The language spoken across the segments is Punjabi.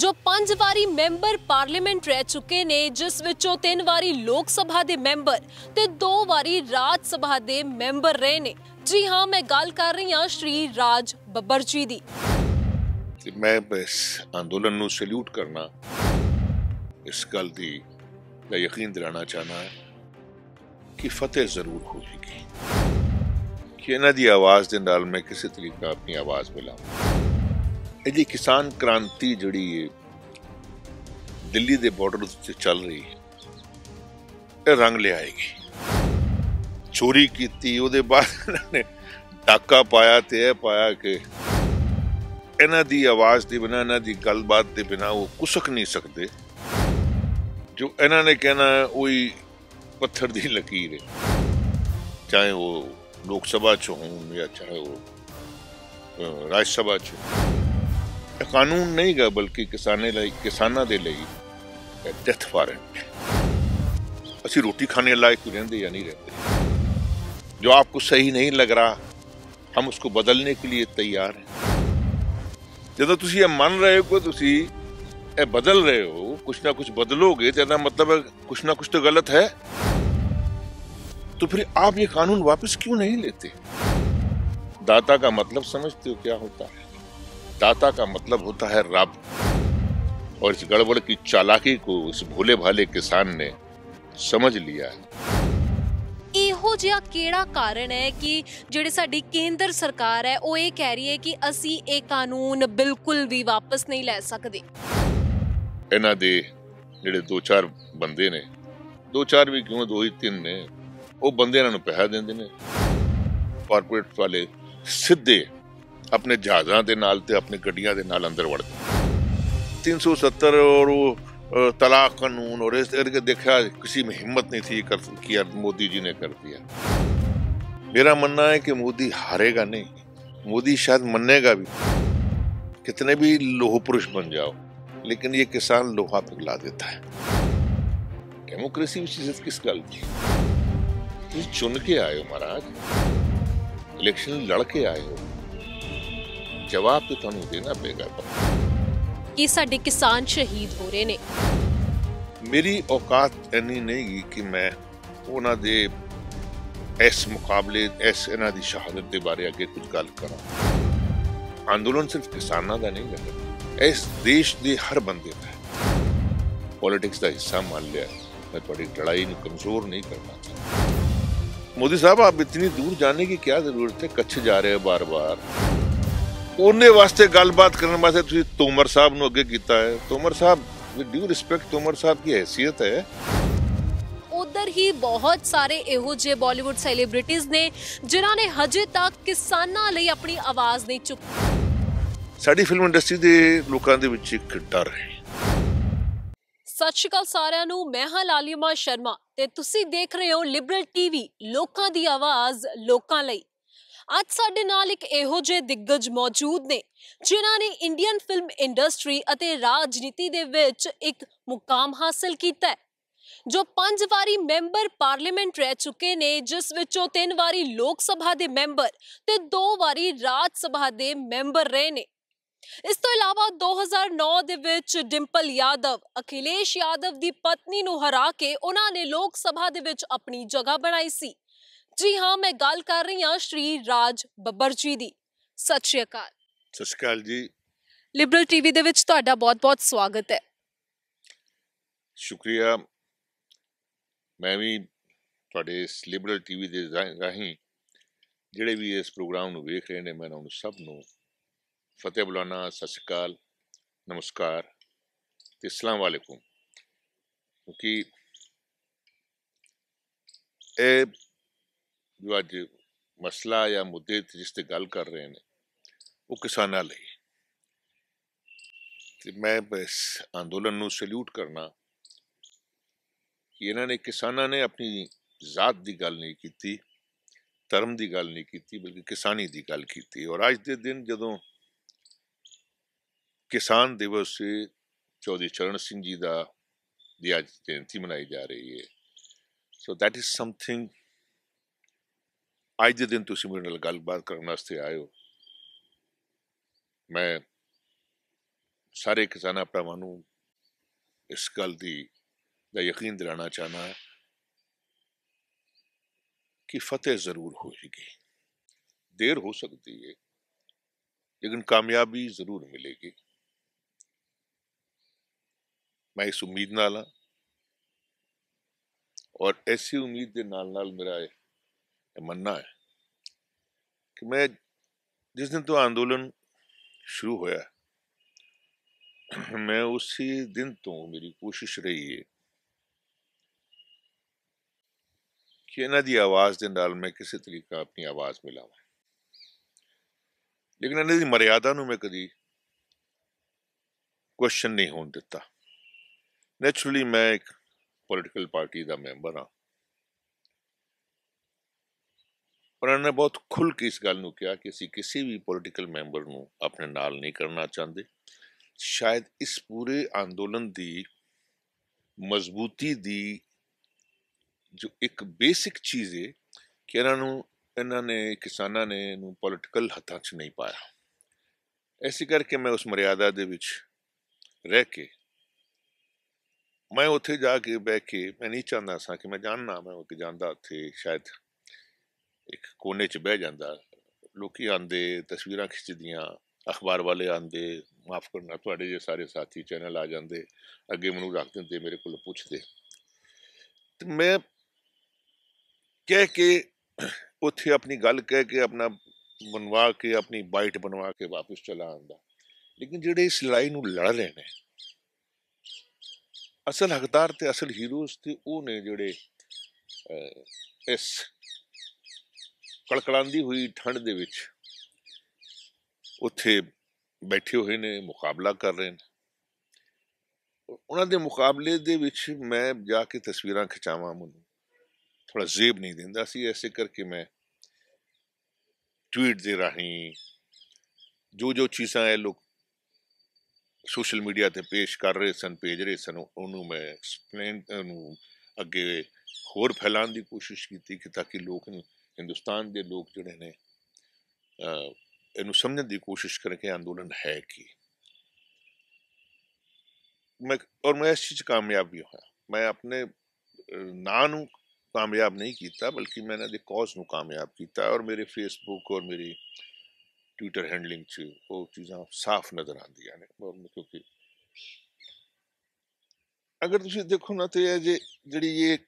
ਜੋ ਪੰਜ ਵਾਰੀ ਮੈਂਬਰ ਪਾਰਲੀਮੈਂਟ ਰਹਿ ਚੁੱਕੇ ਨੇ ਜਿਸ ਵਿੱਚੋਂ ਤਿੰਨ ਵਾਰੀ ਲੋਕ ਸਭਾ ਦੇ ਮੈਂਬਰ ਤੇ ਦੋ ਵਾਰੀ ਰਾਜ ਸਭਾ ਦੇ ਮੈਂਬਰ ਰਹੇ ਨੇ ਜੀ ਹਾਂ ਮੈਂ ਗੱਲ ਕਰ ਰਹੀ ਹਾਂ ਸ਼੍ਰੀ ਰਾਜ ਬੱਬਰ ਜੀ ਦੀ ਮੈਂ ਬਸ ਅੰਦੋਲਨ ਨੂੰ ਸਲੂਟ ਕਰਨਾ ਇਸ ਗੱਲ ਦੀ ਮੈਂ ਯਕੀਨ ਦਿਲਾਣਾ ਚਾਹਨਾ ਹੈ ਕਿ ਫਤਿਹ ਜ਼ਰੂਰ ਹੋਵੇਗੀ ਕਿ ਇਹਨਾਂ ਦੀ ਆਵਾਜ਼ ਦੇ ਨਾਲ ਮੈਂ ਕਿਸੇ ਤਰੀਕਾ ਆਪਣੀ ਆਵਾਜ਼ ਬੁਲਾਵਾਂ ਇਹ ਜੀ ਕਿਸਾਨ ਕ੍ਰਾਂਤੀ ਜਿਹੜੀ ਹੈ ਦਿੱਲੀ ਦੇ ਬਾਰਡਰ ਉੱਤੇ ਚੱਲ ਰਹੀ ਹੈ ਇਹ ਰੰਗ ਲਿਆਏਗੀ ਚੋਰੀ ਕੀਤੀ ਉਹਦੇ ਬਾਅਦ ਇਹਨਾਂ ਨੇ ਡਾਕਾ ਪਾਇਆ ਤੇ ਇਹ ਪਾਇਆ ਕਿ ਇਹਨਾਂ ਦੀ ਆਵਾਜ਼ ਦੀ ਬਿਨਾ ਇਹਨਾਂ ਦੀ ਗੱਲਬਾਤ ਦੇ ਬਿਨਾ ਉਹ ਕੁਸਕ ਨਹੀਂ ਸਕਦੇ ਜੋ ਇਹਨਾਂ ਨੇ ਕਹਿਣਾ ਉਹੀ ਪੱਥਰ ਦੀ ਲਕੀਰ ਹੈ ਚਾਹੇ ਉਹ ਲੋਕ ਸਭਾ ਚ ਹੋਣ ਜਾਂ ਚਾਹੇ ਉਹ ਰਾਜ ਸਭਾ ਚ ਹੋਣ कानून नहीं गए बल्कि किसाने किसान डेथ वारंट असी रोटी खाने लायक रहते या नहीं रहते जो आपको सही नहीं लग रहा हम उसको बदलने के लिए तैयार हैं जो तुम ये मान रहे हो तुम ये बदल रहे हो कुछ ना कुछ बदलोगे तो मतलब कुछ ना कुछ तो गलत है तो फिर आप ये कानून वापस क्यों नहीं लेते दाता का मतलब समझते हो क्या होता है दाता का मतलब होता है रब और इस गड़बड़ की चालाकी को उस भोले भाले किसान ने समझ लिया है ਇਹੋ ਜਿਹਾ ਕਿਹੜਾ ਕਾਰਨ ਹੈ ਕਿ ਜਿਹੜੀ ਸਾਡੀ ਕੇਂਦਰ ਸਰਕਾਰ ਹੈ ਉਹ ਇਹ ਕਹਿ ਰਹੀ ਹੈ ਕਿ ਅਸੀਂ ਇਹ ਕਾਨੂੰਨ ਬਿਲਕੁਲ ਵੀ ਵਾਪਸ ਨਹੀਂ ਲੈ ਸਕਦੇ ਇਹਨਾਂ ਦੇ ਜਿਹੜੇ ਦੋ ਚਾਰ ਬੰਦੇ ਨੇ ਦੋ ਚਾਰ ਵੀ ਕਿਉਂ ਦੋ ਹੀ ਤਿੰਨ ਨੇ ਉਹ ਬੰਦੇ ਇਹਨਾਂ ਨੂੰ ਪੈਸਾ ਦਿੰਦੇ ਨੇ ਕਾਰਪੋਰੇਟ ਵਾਲੇ ਸਿੱਧੇ अपने के नाल ਦੇ ਨਾਲ ਤੇ ਆਪਣੀ ਗੱਡੀਆਂ ਦੇ ਨਾਲ तीन सौ सत्तर और वो तलाक कानून और इस करके देखा किसी में हिम्मत नहीं थी कर किया मोदी जी ने कर दिया मेरा मानना है कि मोदी हारेगा नहीं मोदी शायद मनेगा भी कितने भी लोह पुरुष बन जाओ लेकिन ये किसान लोहा पिघला देता है डेमोक्रेसी में चीज किस गल की चुन के आए हो महाराज इलेक्शन लड़ के आए हो ਜਵਾਬ ਤੇ ਤੁਹਾਨੂੰ ਦੇਣਾ ਪਏਗਾ ਕਿ ਸਾਡੇ ਕਿਸਾਨ ਸ਼ਹੀਦ ਹੋ ਰਹੇ ਨੇ ਮੇਰੀ ਔਕਾਤ ਇੰਨੀ ਨਹੀਂ ਕਿ ਮੈਂ ਉਹਨਾਂ ਦੇ ਇਸ ਮੁਕਾਬਲੇ ਇਸ ਇਹਨਾਂ ਦੀ ਸ਼ਹਾਦਤ ਦੇ ਬਾਰੇ ਅੱਗੇ ਕੁਝ ਗੱਲ ਕਰਾਂ ਅੰਦੋਲਨ ਸਿਰਫ ਕਿਸਾਨਾਂ ਦਾ ਨਹੀਂ ਹੈ ਇਸ ਦੇਸ਼ ਦੇ ਹਰ ਬੰਦੇ ਦਾ ਹੈ ਪੋਲਿਟਿਕਸ ਦਾ ਹਿੱਸਾ ਮੰਨ ਲਿਆ मैं बड़ी लड़ाई में कमजोर नहीं करना चाहता मोदी साहब आप इतनी दूर जाने की क्या जरूरत है कच्छ जा रहे हैं बार बार ਉਹਨੇ ਵਾਸਤੇ ਗੱਲਬਾਤ ਕਰਨ ਵਾਸਤੇ ਤੁਸੀਂ ਤੋਮਰ ਸਾਹਿਬ ਨੂੰ ਅੱਗੇ ਕੀਤਾ ਹੈ Tomar sahib with due respect Tomar sahib ਦੀ ਹیثیت ਹੈ ਉਧਰ ਹੀ ਬਹੁਤ ਸਾਰੇ ਇਹੋ ਜਿਹੇ ਬਾਲੀਵੁੱਡ ਸੈਲੀਬ੍ਰਿਟੀਜ਼ ਨੇ ਜਿਨ੍ਹਾਂ ਨੇ ਹਜੇ ਤੱਕ ਕਿਸਾਨਾਂ ਲਈ ਆਪਣੀ ਆਵਾਜ਼ ਨਹੀਂ ਚੁੱਕੀ ਸਾਡੀ ਫਿਲਮ ਇੰਡਸਟਰੀ ਦੇ ਲੋਕਾਂ ਦੇ ਵਿੱਚ ਇੱਕ ਡਰ ਹੈ ਸਤਿ ਸ਼੍ਰੀ ਅਕਾਲ ਸਾਰਿਆਂ ਨੂੰ ਮੈਂ ਹਾਂ ਲਾਲੀਮਾ ਸ਼ਰਮਾ ਤੇ ਤੁਸੀਂ ਦੇਖ ਰਹੇ ਹੋ ਲਿਬਰਲ ਟੀਵੀ ਲੋਕਾਂ ਦੀ ਆਵਾਜ਼ ਲੋਕਾਂ ਲਈ ਅੱਜ ਸਾਡੇ ਨਾਲ ਇੱਕ ਇਹੋ ਜਿਹੇ ਦਿੱਗਜ ਮੌਜੂਦ ਨੇ ਜਿਨ੍ਹਾਂ ਨੇ ਇੰਡੀਅਨ ਫਿਲਮ ਇੰਡਸਟਰੀ ਅਤੇ ਰਾਜਨੀਤੀ ਦੇ ਵਿੱਚ ਇੱਕ ਮੁਕਾਮ ਹਾਸਲ ਕੀਤਾ ਹੈ ਜੋ ਪੰਜ ਵਾਰੀ ਮੈਂਬਰ ਪਾਰਲੀਮੈਂਟ ਰਹਿ ਚੁੱਕੇ ਨੇ ਜਿਸ ਵਿੱਚੋਂ ਤਿੰਨ ਵਾਰੀ ਲੋਕ ਸਭਾ ਦੇ ਮੈਂਬਰ ਤੇ ਦੋ ਵਾਰੀ ਰਾਜ ਸਭਾ ਦੇ ਮੈਂਬਰ ਰਹੇ ਨੇ ਇਸ ਤੋਂ ਇਲਾਵਾ 2009 ਦੇ ਵਿੱਚ ਡਿੰਪਲ ਯਾਦਵ ਅਖਿਲੇਸ਼ ਯਾਦਵ ਦੀ ਪਤਨੀ ਨੂੰ ਹਰਾ ਕੇ ਉਹਨਾਂ ਨੇ ਲੋਕ ਸਭਾ ਦੇ ਵਿੱਚ ਆਪਣੀ ਜਗ੍ਹਾ ਬਣਾਈ ਸੀ ਜੀ ਹਾਂ ਮੈਂ ਗੱਲ ਕਰ ਰਹੀ ਹਾਂ ਸ਼੍ਰੀ ਰਾਜ ਬੱਬਰ ਜੀ ਦੀ ਸਤਿ ਸ਼੍ਰੀ ਅਕਾਲ ਸਤਿ ਸ਼੍ਰੀ ਅਕਾਲ ਜੀ ਲਿਬਰਲ ਟੀਵੀ ਦੇ ਵਿੱਚ ਤੁਹਾਡਾ ਬਹੁਤ-ਬਹੁਤ ਸਵਾਗਤ ਹੈ ਸ਼ੁਕਰੀਆ ਮੈਂ ਵੀ ਤੁਹਾਡੇ ਇਸ ਲਿਬਰਲ ਟੀਵੀ ਦੇ ਰਾਹੀਂ ਜਿਹੜੇ ਵੀ ਇਸ ਪ੍ਰੋਗਰਾਮ ਨੂੰ ਵੇਖ ਰਹੇ ਨੇ ਮੈਂ ਉਹਨਾਂ ਨੂੰ ਸਭ ਨੂੰ ਫਤਿਹ ਬੁਲਾਣਾ ਸਤਿ ਸ਼੍ਰੀ ਅਕਾਲ ਨਮਸਕਾਰ ਤੇ ਅਸਲਾਮ ਵਾਲੇਕੁਮ ਕਿਉਂਕਿ ਇਹ ਜੋ ਅੱਜ ਮਸਲਾ ਜਾਂ ਮੁੱਦੇ ਤੇ ਜਿਸ ਤੇ ਗੱਲ ਕਰ ਰਹੇ ਨੇ ਉਹ ਕਿਸਾਨਾਂ ਲਈ ਤੇ ਮੈਂ ਬਸ ਅੰਦੋਲਨ ਨੂੰ ਸਲੂਟ ਕਰਨਾ ਕਿ ਇਹਨਾਂ ਨੇ ਕਿਸਾਨਾਂ ਨੇ ਆਪਣੀ ਜ਼ਾਤ ਦੀ ਗੱਲ ਨਹੀਂ ਕੀਤੀ ਧਰਮ ਦੀ ਗੱਲ ਨਹੀਂ ਕੀਤੀ ਬਲਕਿ ਕਿਸਾਨੀ ਦੀ ਗੱਲ ਕੀਤੀ ਔਰ ਅੱਜ ਦੇ ਦਿਨ ਜਦੋਂ ਕਿਸਾਨ ਦਿਵਸ ਚੌਧਰੀ ਚਰਨ ਸਿੰਘ ਜੀ ਦਾ ਦੀ ਅੱਜ ਜਨਤੀ ਮਨਾਈ ਜਾ ਰਹੀ ਹੈ ਸੋ ਦੈਟ ਇਜ਼ ਸਮਥਿੰਗ ਅੱਜ ਦੇ ਦਿਨ ਤੁਸੀਂ ਮੇਰੇ ਨਾਲ ਗੱਲਬਾਤ ਕਰਨ ਵਾਸਤੇ ਆਏ ਹੋ ਮੈਂ ਸਾਰੇ ਕਿਸਾਨਾਂ ਭਰਾਵਾਂ ਨੂੰ ਇਸ ਗੱਲ ਦੀ ਦਾ ਯਕੀਨ ਦਿਲਾਣਾ ਚਾਹਨਾ ਹੈ कि फतेह जरूर होगी देर हो सकती है लेकिन कामयाबी जरूर मिलेगी मैं इस उम्मीद नाल हाँ और ऐसी उम्मीद के नाल नाल मेरा ਮੰਨਣਾ ਹੈ ਕਿ ਮੈਂ ਜਿਸ ਦਿਨ ਤੋਂ ਅੰਦੋਲਨ ਸ਼ੁਰੂ ਹੋਇਆ ਮੈਂ ਉਸੇ ਦਿਨ ਤੋਂ ਮੇਰੀ ਕੋਸ਼ਿਸ਼ ਰਹੀ ਹੈ ਕਿ ਇਹਨਾਂ ਦੀ ਆਵਾਜ਼ ਦੇ ਨਾਲ ਮੈਂ ਕਿਸੇ ਤਰੀਕਾ ਆਪਣੀ ਆਵਾਜ਼ ਮਿਲਾਵਾਂ ਲੇਕਿਨ ਇਹਨਾਂ ਦੀ ਮਰਿਆਦਾ ਨੂੰ ਮੈਂ ਕਦੀ ਕੁਐਸਚਨ ਨਹੀਂ ਹੋਣ ਦਿੱਤਾ ਨੇਚਰਲੀ ਮੈਂ ਇੱਕ ਪੋਲਿਟੀਕਲ ਪਾਰਟੀ ਦਾ ਮੈਂਬਰ ਹਾਂ ਪਰ ਉਹਨਾਂ ਨੇ ਬਹੁਤ ਖੁੱਲ ਕੇ ਇਸ ਗੱਲ ਨੂੰ ਕਿਹਾ ਕਿ ਅਸੀਂ ਕਿਸੇ ਵੀ ਪੋਲੀਟੀਕਲ ਮੈਂਬਰ ਨੂੰ ਆਪਣੇ ਨਾਲ ਨਹੀਂ ਕਰਨਾ ਚਾਹੁੰਦੇ ਸ਼ਾਇਦ ਇਸ ਪੂਰੇ ਅੰਦੋਲਨ ਦੀ ਮਜ਼ਬੂਤੀ ਦੀ ਜੋ ਇੱਕ ਬੇਸਿਕ ਚੀਜ਼ ਹੈ ਕਿ ਇਹਨਾਂ ਨੂੰ ਇਹਨਾਂ ਨੇ ਕਿਸਾਨਾਂ ਨੇ ਇਹਨੂੰ ਪੋਲੀਟੀਕਲ ਹੱਥਾਂ 'ਚ ਨਹੀਂ ਪਾਇਆ ਐਸੀ ਕਰਕੇ ਮੈਂ ਉਸ ਮਰਿਆਦਾ ਦੇ ਵਿੱਚ ਰਹਿ ਕੇ ਮੈਂ ਉੱਥੇ ਜਾ ਕੇ ਬਹਿ ਕੇ ਮੈਂ ਨਹੀਂ ਚਾਹੁੰਦਾ ਸਾਂ ਕਿ ਮੈਂ ਜਾਣਨਾ ਮੈਂ ਉੱਥੇ ਜਾਂਦਾ ਉੱਥੇ ਸ਼ਾਇਦ ਇੱਕ ਕੋਨੇ 'ਚ ਬਹਿ ਜਾਂਦਾ ਲੋਕੀ ਆਂਦੇ ਤਸਵੀਰਾਂ ਖਿੱਚਦੀਆਂ ਅਖਬਾਰ ਵਾਲੇ ਆਂਦੇ ਮਾਫ ਕਰਨਾ ਤੁਹਾਡੇ ਜੇ ਸਾਰੇ ਸਾਥੀ ਚੈਨਲ ਆ ਜਾਂਦੇ ਅੱਗੇ ਮੈਨੂੰ ਰੱਖ ਦਿੰਦੇ ਮੇਰੇ ਕੋਲ ਪੁੱਛਦੇ ਤੇ ਮੈਂ ਕਹਿ ਕੇ ਉੱਥੇ ਆਪਣੀ ਗੱਲ ਕਹਿ ਕੇ ਆਪਣਾ ਬਣਵਾ ਕੇ ਆਪਣੀ ਬਾਈਟ ਬਣਵਾ ਕੇ ਵਾਪਸ ਚਲਾ ਆਂਦਾ ਲੇਕਿਨ ਜਿਹੜੇ ਇਸ ਲੜਾਈ ਨੂੰ ਲੜ ਰਹੇ ਨੇ ਅਸਲ ਹਕਦਾਰ ਤੇ ਅਸਲ ਹੀਰੋਸ ਤੇ ਉਹ ਨੇ ਜਿਹੜੇ ਇਸ ਕਲਕਲਾਂਦੀ ਹੋਈ ਠੰਡ ਦੇ ਵਿੱਚ ਉੱਥੇ ਬੈਠੇ ਹੋਏ ਨੇ ਮੁਕਾਬਲਾ ਕਰ ਰਹੇ ਨੇ ਉਹਨਾਂ ਦੇ ਮੁਕਾਬਲੇ ਦੇ ਵਿੱਚ ਮੈਂ ਜਾ ਕੇ ਤਸਵੀਰਾਂ ਖਿਚਾਵਾਂ ਮੈਨੂੰ ਥੋੜਾ ਜ਼ੇਬ ਨਹੀਂ ਦਿੰਦਾ ਸੀ ਐਸੇ ਕਰਕੇ ਮੈਂ ਟਵੀਟ ਦੇ ਰਹੀ ਜੋ ਜੋ ਚੀਜ਼ਾਂ ਇਹ ਲੋਕ ਸੋਸ਼ਲ ਮੀਡੀਆ ਤੇ ਪੇਸ਼ ਕਰ ਰਹੇ ਸਨ ਭੇਜ ਰਹੇ ਸਨ ਉਹਨੂੰ ਮੈਂ ਐਕਸਪਲੇਨ ਨੂੰ ਅੱਗੇ ਹੋਰ ਫੈਲਾਉਣ ਦੀ ਕੋਸ਼ਿਸ਼ ਕੀਤੀ ਕਿ ਤਾਂ ਕਿ ਲੋਕ ਨੂੰ ਹਿੰਦੁਸਤਾਨ ਦੇ ਲੋਕ ਜਿਹੜੇ ਨੇ ਇਹਨੂੰ ਸਮਝਣ ਦੀ ਕੋਸ਼ਿਸ਼ ਕਰ ਕੇ ਅੰਦੋਲਨ ਹੈ ਕੀ ਮੈਂ ਔਰ ਮੈਂ ਇਸ ਚੀਜ਼ ਕਾਮਯਾਬ ਵੀ ਹੋਇਆ ਮੈਂ ਆਪਣੇ ਨਾਂ ਨੂੰ ਕਾਮਯਾਬ ਨਹੀਂ ਕੀਤਾ ਬਲਕਿ ਮੈਂ ਨਾ ਦੇ ਕੌਜ਼ ਨੂੰ ਕਾਮਯਾਬ ਕੀਤਾ ਔਰ ਮੇਰੇ ਫੇਸਬੁੱਕ ਔਰ ਮੇਰੀ ਟਵਿੱਟਰ ਹੈਂਡਲਿੰਗ 'ਚ ਉਹ ਚੀਜ਼ਾਂ ਸਾਫ਼ ਨਜ਼ਰ ਆਉਂਦੀਆਂ ਨੇ ਔਰ ਮੈਂ ਕਿਉਂਕਿ ਅਗਰ ਤੁਸੀਂ ਦੇਖੋ ਨਾ ਤੇ ਇਹ ਜਿਹੜੀ ਇਹ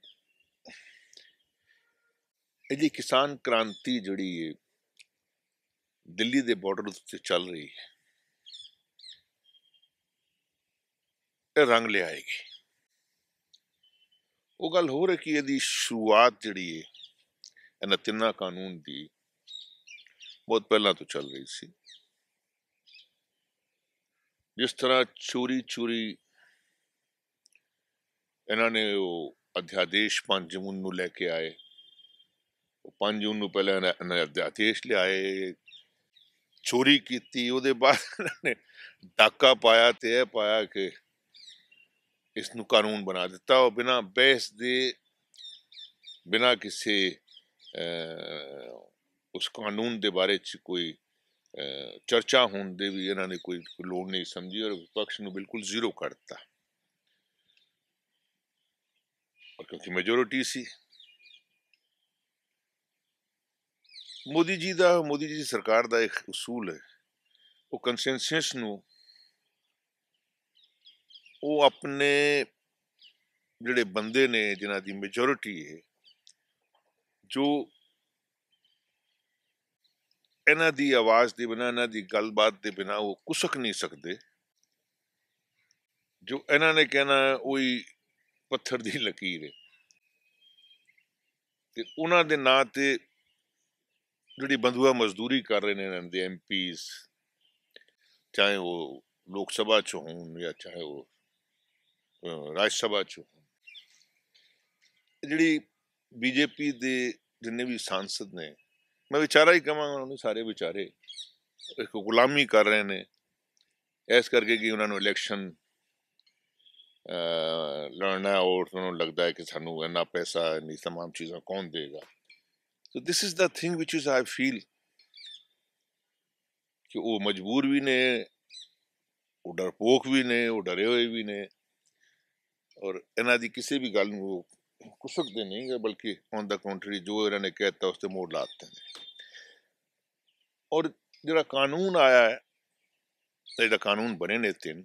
ਇਹ ਜੀ ਕਿਸਾਨ ਕ੍ਰਾਂਤੀ ਜਿਹੜੀ ਹੈ ਦਿੱਲੀ ਦੇ ਬਾਰਡਰ ਉੱਤੇ ਚੱਲ ਰਹੀ ਹੈ ਇਹ ਰੰਗ ਲਿਆਏਗੀ ਉਹ ਗੱਲ ਹੋ ਰਹੀ ਕਿ ਇਹਦੀ ਸ਼ੁਰੂਆਤ ਜਿਹੜੀ ਹੈ ਇਹਨਾਂ ਤਿੰਨਾ ਕਾਨੂੰਨ ਦੀ ਬਹੁਤ ਪਹਿਲਾਂ ਤੋਂ ਚੱਲ ਰਹੀ ਸੀ ਜਿਸ ਤਰ੍ਹਾਂ ਚੋਰੀ ਚੋਰੀ ਇਹਨਾਂ ਨੇ ਉਹ ਅਧਿਆਦੇਸ਼ ਪੰਜਮੁਨ ਨੂੰ ਲੈ ਕੇ ਆਏ 5 ਜੂਨ ਨੂੰ ਪਹਿਲਾਂ ਇਹਨਾਂ ਨੇ ਅਧਿਆਦੇਸ਼ ਲਿਆਏ ਚੋਰੀ ਕੀਤੀ ਉਹਦੇ ਬਾਅਦ ਇਹਨਾਂ ਨੇ ਡਾਕਾ ਪਾਇਆ ਤੇ ਇਹ ਪਾਇਆ ਕਿ ਇਸ ਨੂੰ ਕਾਨੂੰਨ ਬਣਾ ਦਿੱਤਾ ਉਹ ਬਿਨਾ ਬਹਿਸ ਦੇ ਬਿਨਾ ਕਿਸੇ ਉਸ ਕਾਨੂੰਨ ਦੇ ਬਾਰੇ ਚ ਕੋਈ ਚਰਚਾ ਹੋਣ ਦੇ ਵੀ ਇਹਨਾਂ ਨੇ ਕੋਈ ਲੋੜ ਨਹੀਂ ਸਮਝੀ ਔਰ ਵਿਪਕਸ਼ ਨੂੰ ਬਿਲਕੁਲ ਜ਼ੀਰੋ ਕਰ ਦਿੱਤਾ ਕਿਉਂਕਿ ਮੈਜੋਰਿਟੀ ਸੀ ਮੋਦੀ ਜੀ ਦਾ ਮੋਦੀ ਜੀ ਦੀ ਸਰਕਾਰ ਦਾ ਇੱਕ ਉਸੂਲ ਹੈ ਉਹ ਕੰਸੈਂਸਸ ਨੂੰ ਉਹ ਆਪਣੇ ਜਿਹੜੇ ਬੰਦੇ ਨੇ ਜਿਨ੍ਹਾਂ ਦੀ ਮੈਜੋਰਿਟੀ ਹੈ ਜੋ ਇਹਨਾਂ ਦੀ ਆਵਾਜ਼ ਦੇ ਬਿਨਾ ਇਹਨਾਂ ਦੀ ਗੱਲਬਾਤ ਦੇ ਬਿਨਾ ਉਹ ਕੁਸਕ ਨਹੀਂ ਸਕਦੇ ਜੋ ਇਹਨਾਂ ਨੇ ਕਹਿਣਾ ਉਹੀ ਪੱਥਰ ਦੀ ਲਕੀਰ ਹੈ ਤੇ ਉਹਨਾਂ ਦੇ ਨਾਂ ਤੇ ਜਿਹੜੀ ਬੰਦੂਆ ਮਜ਼ਦੂਰੀ ਕਰ ਰਹੇ ਨੇ ਇਹਨਾਂ ਦੇ ਐਮਪੀਸ ਚਾਹੇ ਉਹ ਲੋਕ ਸਭਾ ਚ ਹੋਣ ਜਾਂ ਚਾਹੇ ਉਹ ਰਾਜ ਸਭਾ ਚ ਹੋਣ ਜਿਹੜੀ ਬੀਜੇਪੀ ਦੇ ਜਿੰਨੇ ਵੀ ਸੰਸਦ ਨੇ ਮੈਂ ਵਿਚਾਰਾ ਹੀ ਕਹਾਂਗਾ ਉਹਨਾਂ ਨੂੰ ਸਾਰੇ ਵਿਚਾਰੇ ਇੱਕ ਗੁਲਾਮੀ ਕਰ ਰਹੇ ਨੇ ਇਸ ਕਰਕੇ ਕਿ ਉਹਨਾਂ ਨੂੰ ਇਲੈਕਸ਼ਨ ਲੜਨਾ ਔਰ ਉਹਨਾਂ ਨੂੰ ਲੱਗਦਾ ਹੈ ਕਿ ਸਾਨੂੰ ਇੰਨਾ ਪੈਸਾ ਇੰਨੀ ਤਮਾਮ ਚੀਜ਼ਾਂ ਕੌਣ ਦੇਗਾ तो this is the thing which is I feel कि वो मजबूर भी ने वो डरपोक भी ने वो डरे हुए भी ने ਔਰ ਇਹਨਾਂ ਦੀ ਕਿਸੇ ਵੀ ਗੱਲ ਨੂੰ ਕੁਸਕਦੇ ਨਹੀਂ ਬਲਕਿ ਔਨ ਦਾ ਕੰਟਰੀ ਜੋ ਇਹਨਾਂ ਨੇ ਕਹਿਤਾ ਉਸ ਤੇ ਮੋੜ ਲਾ ਦਿੱਤੇ ਨੇ ਔਰ ਜਿਹੜਾ ਕਾਨੂੰਨ ਆਇਆ ਹੈ ਜਿਹੜਾ ਕਾਨੂੰਨ ਬਣੇ ਨੇ ਤਿੰਨ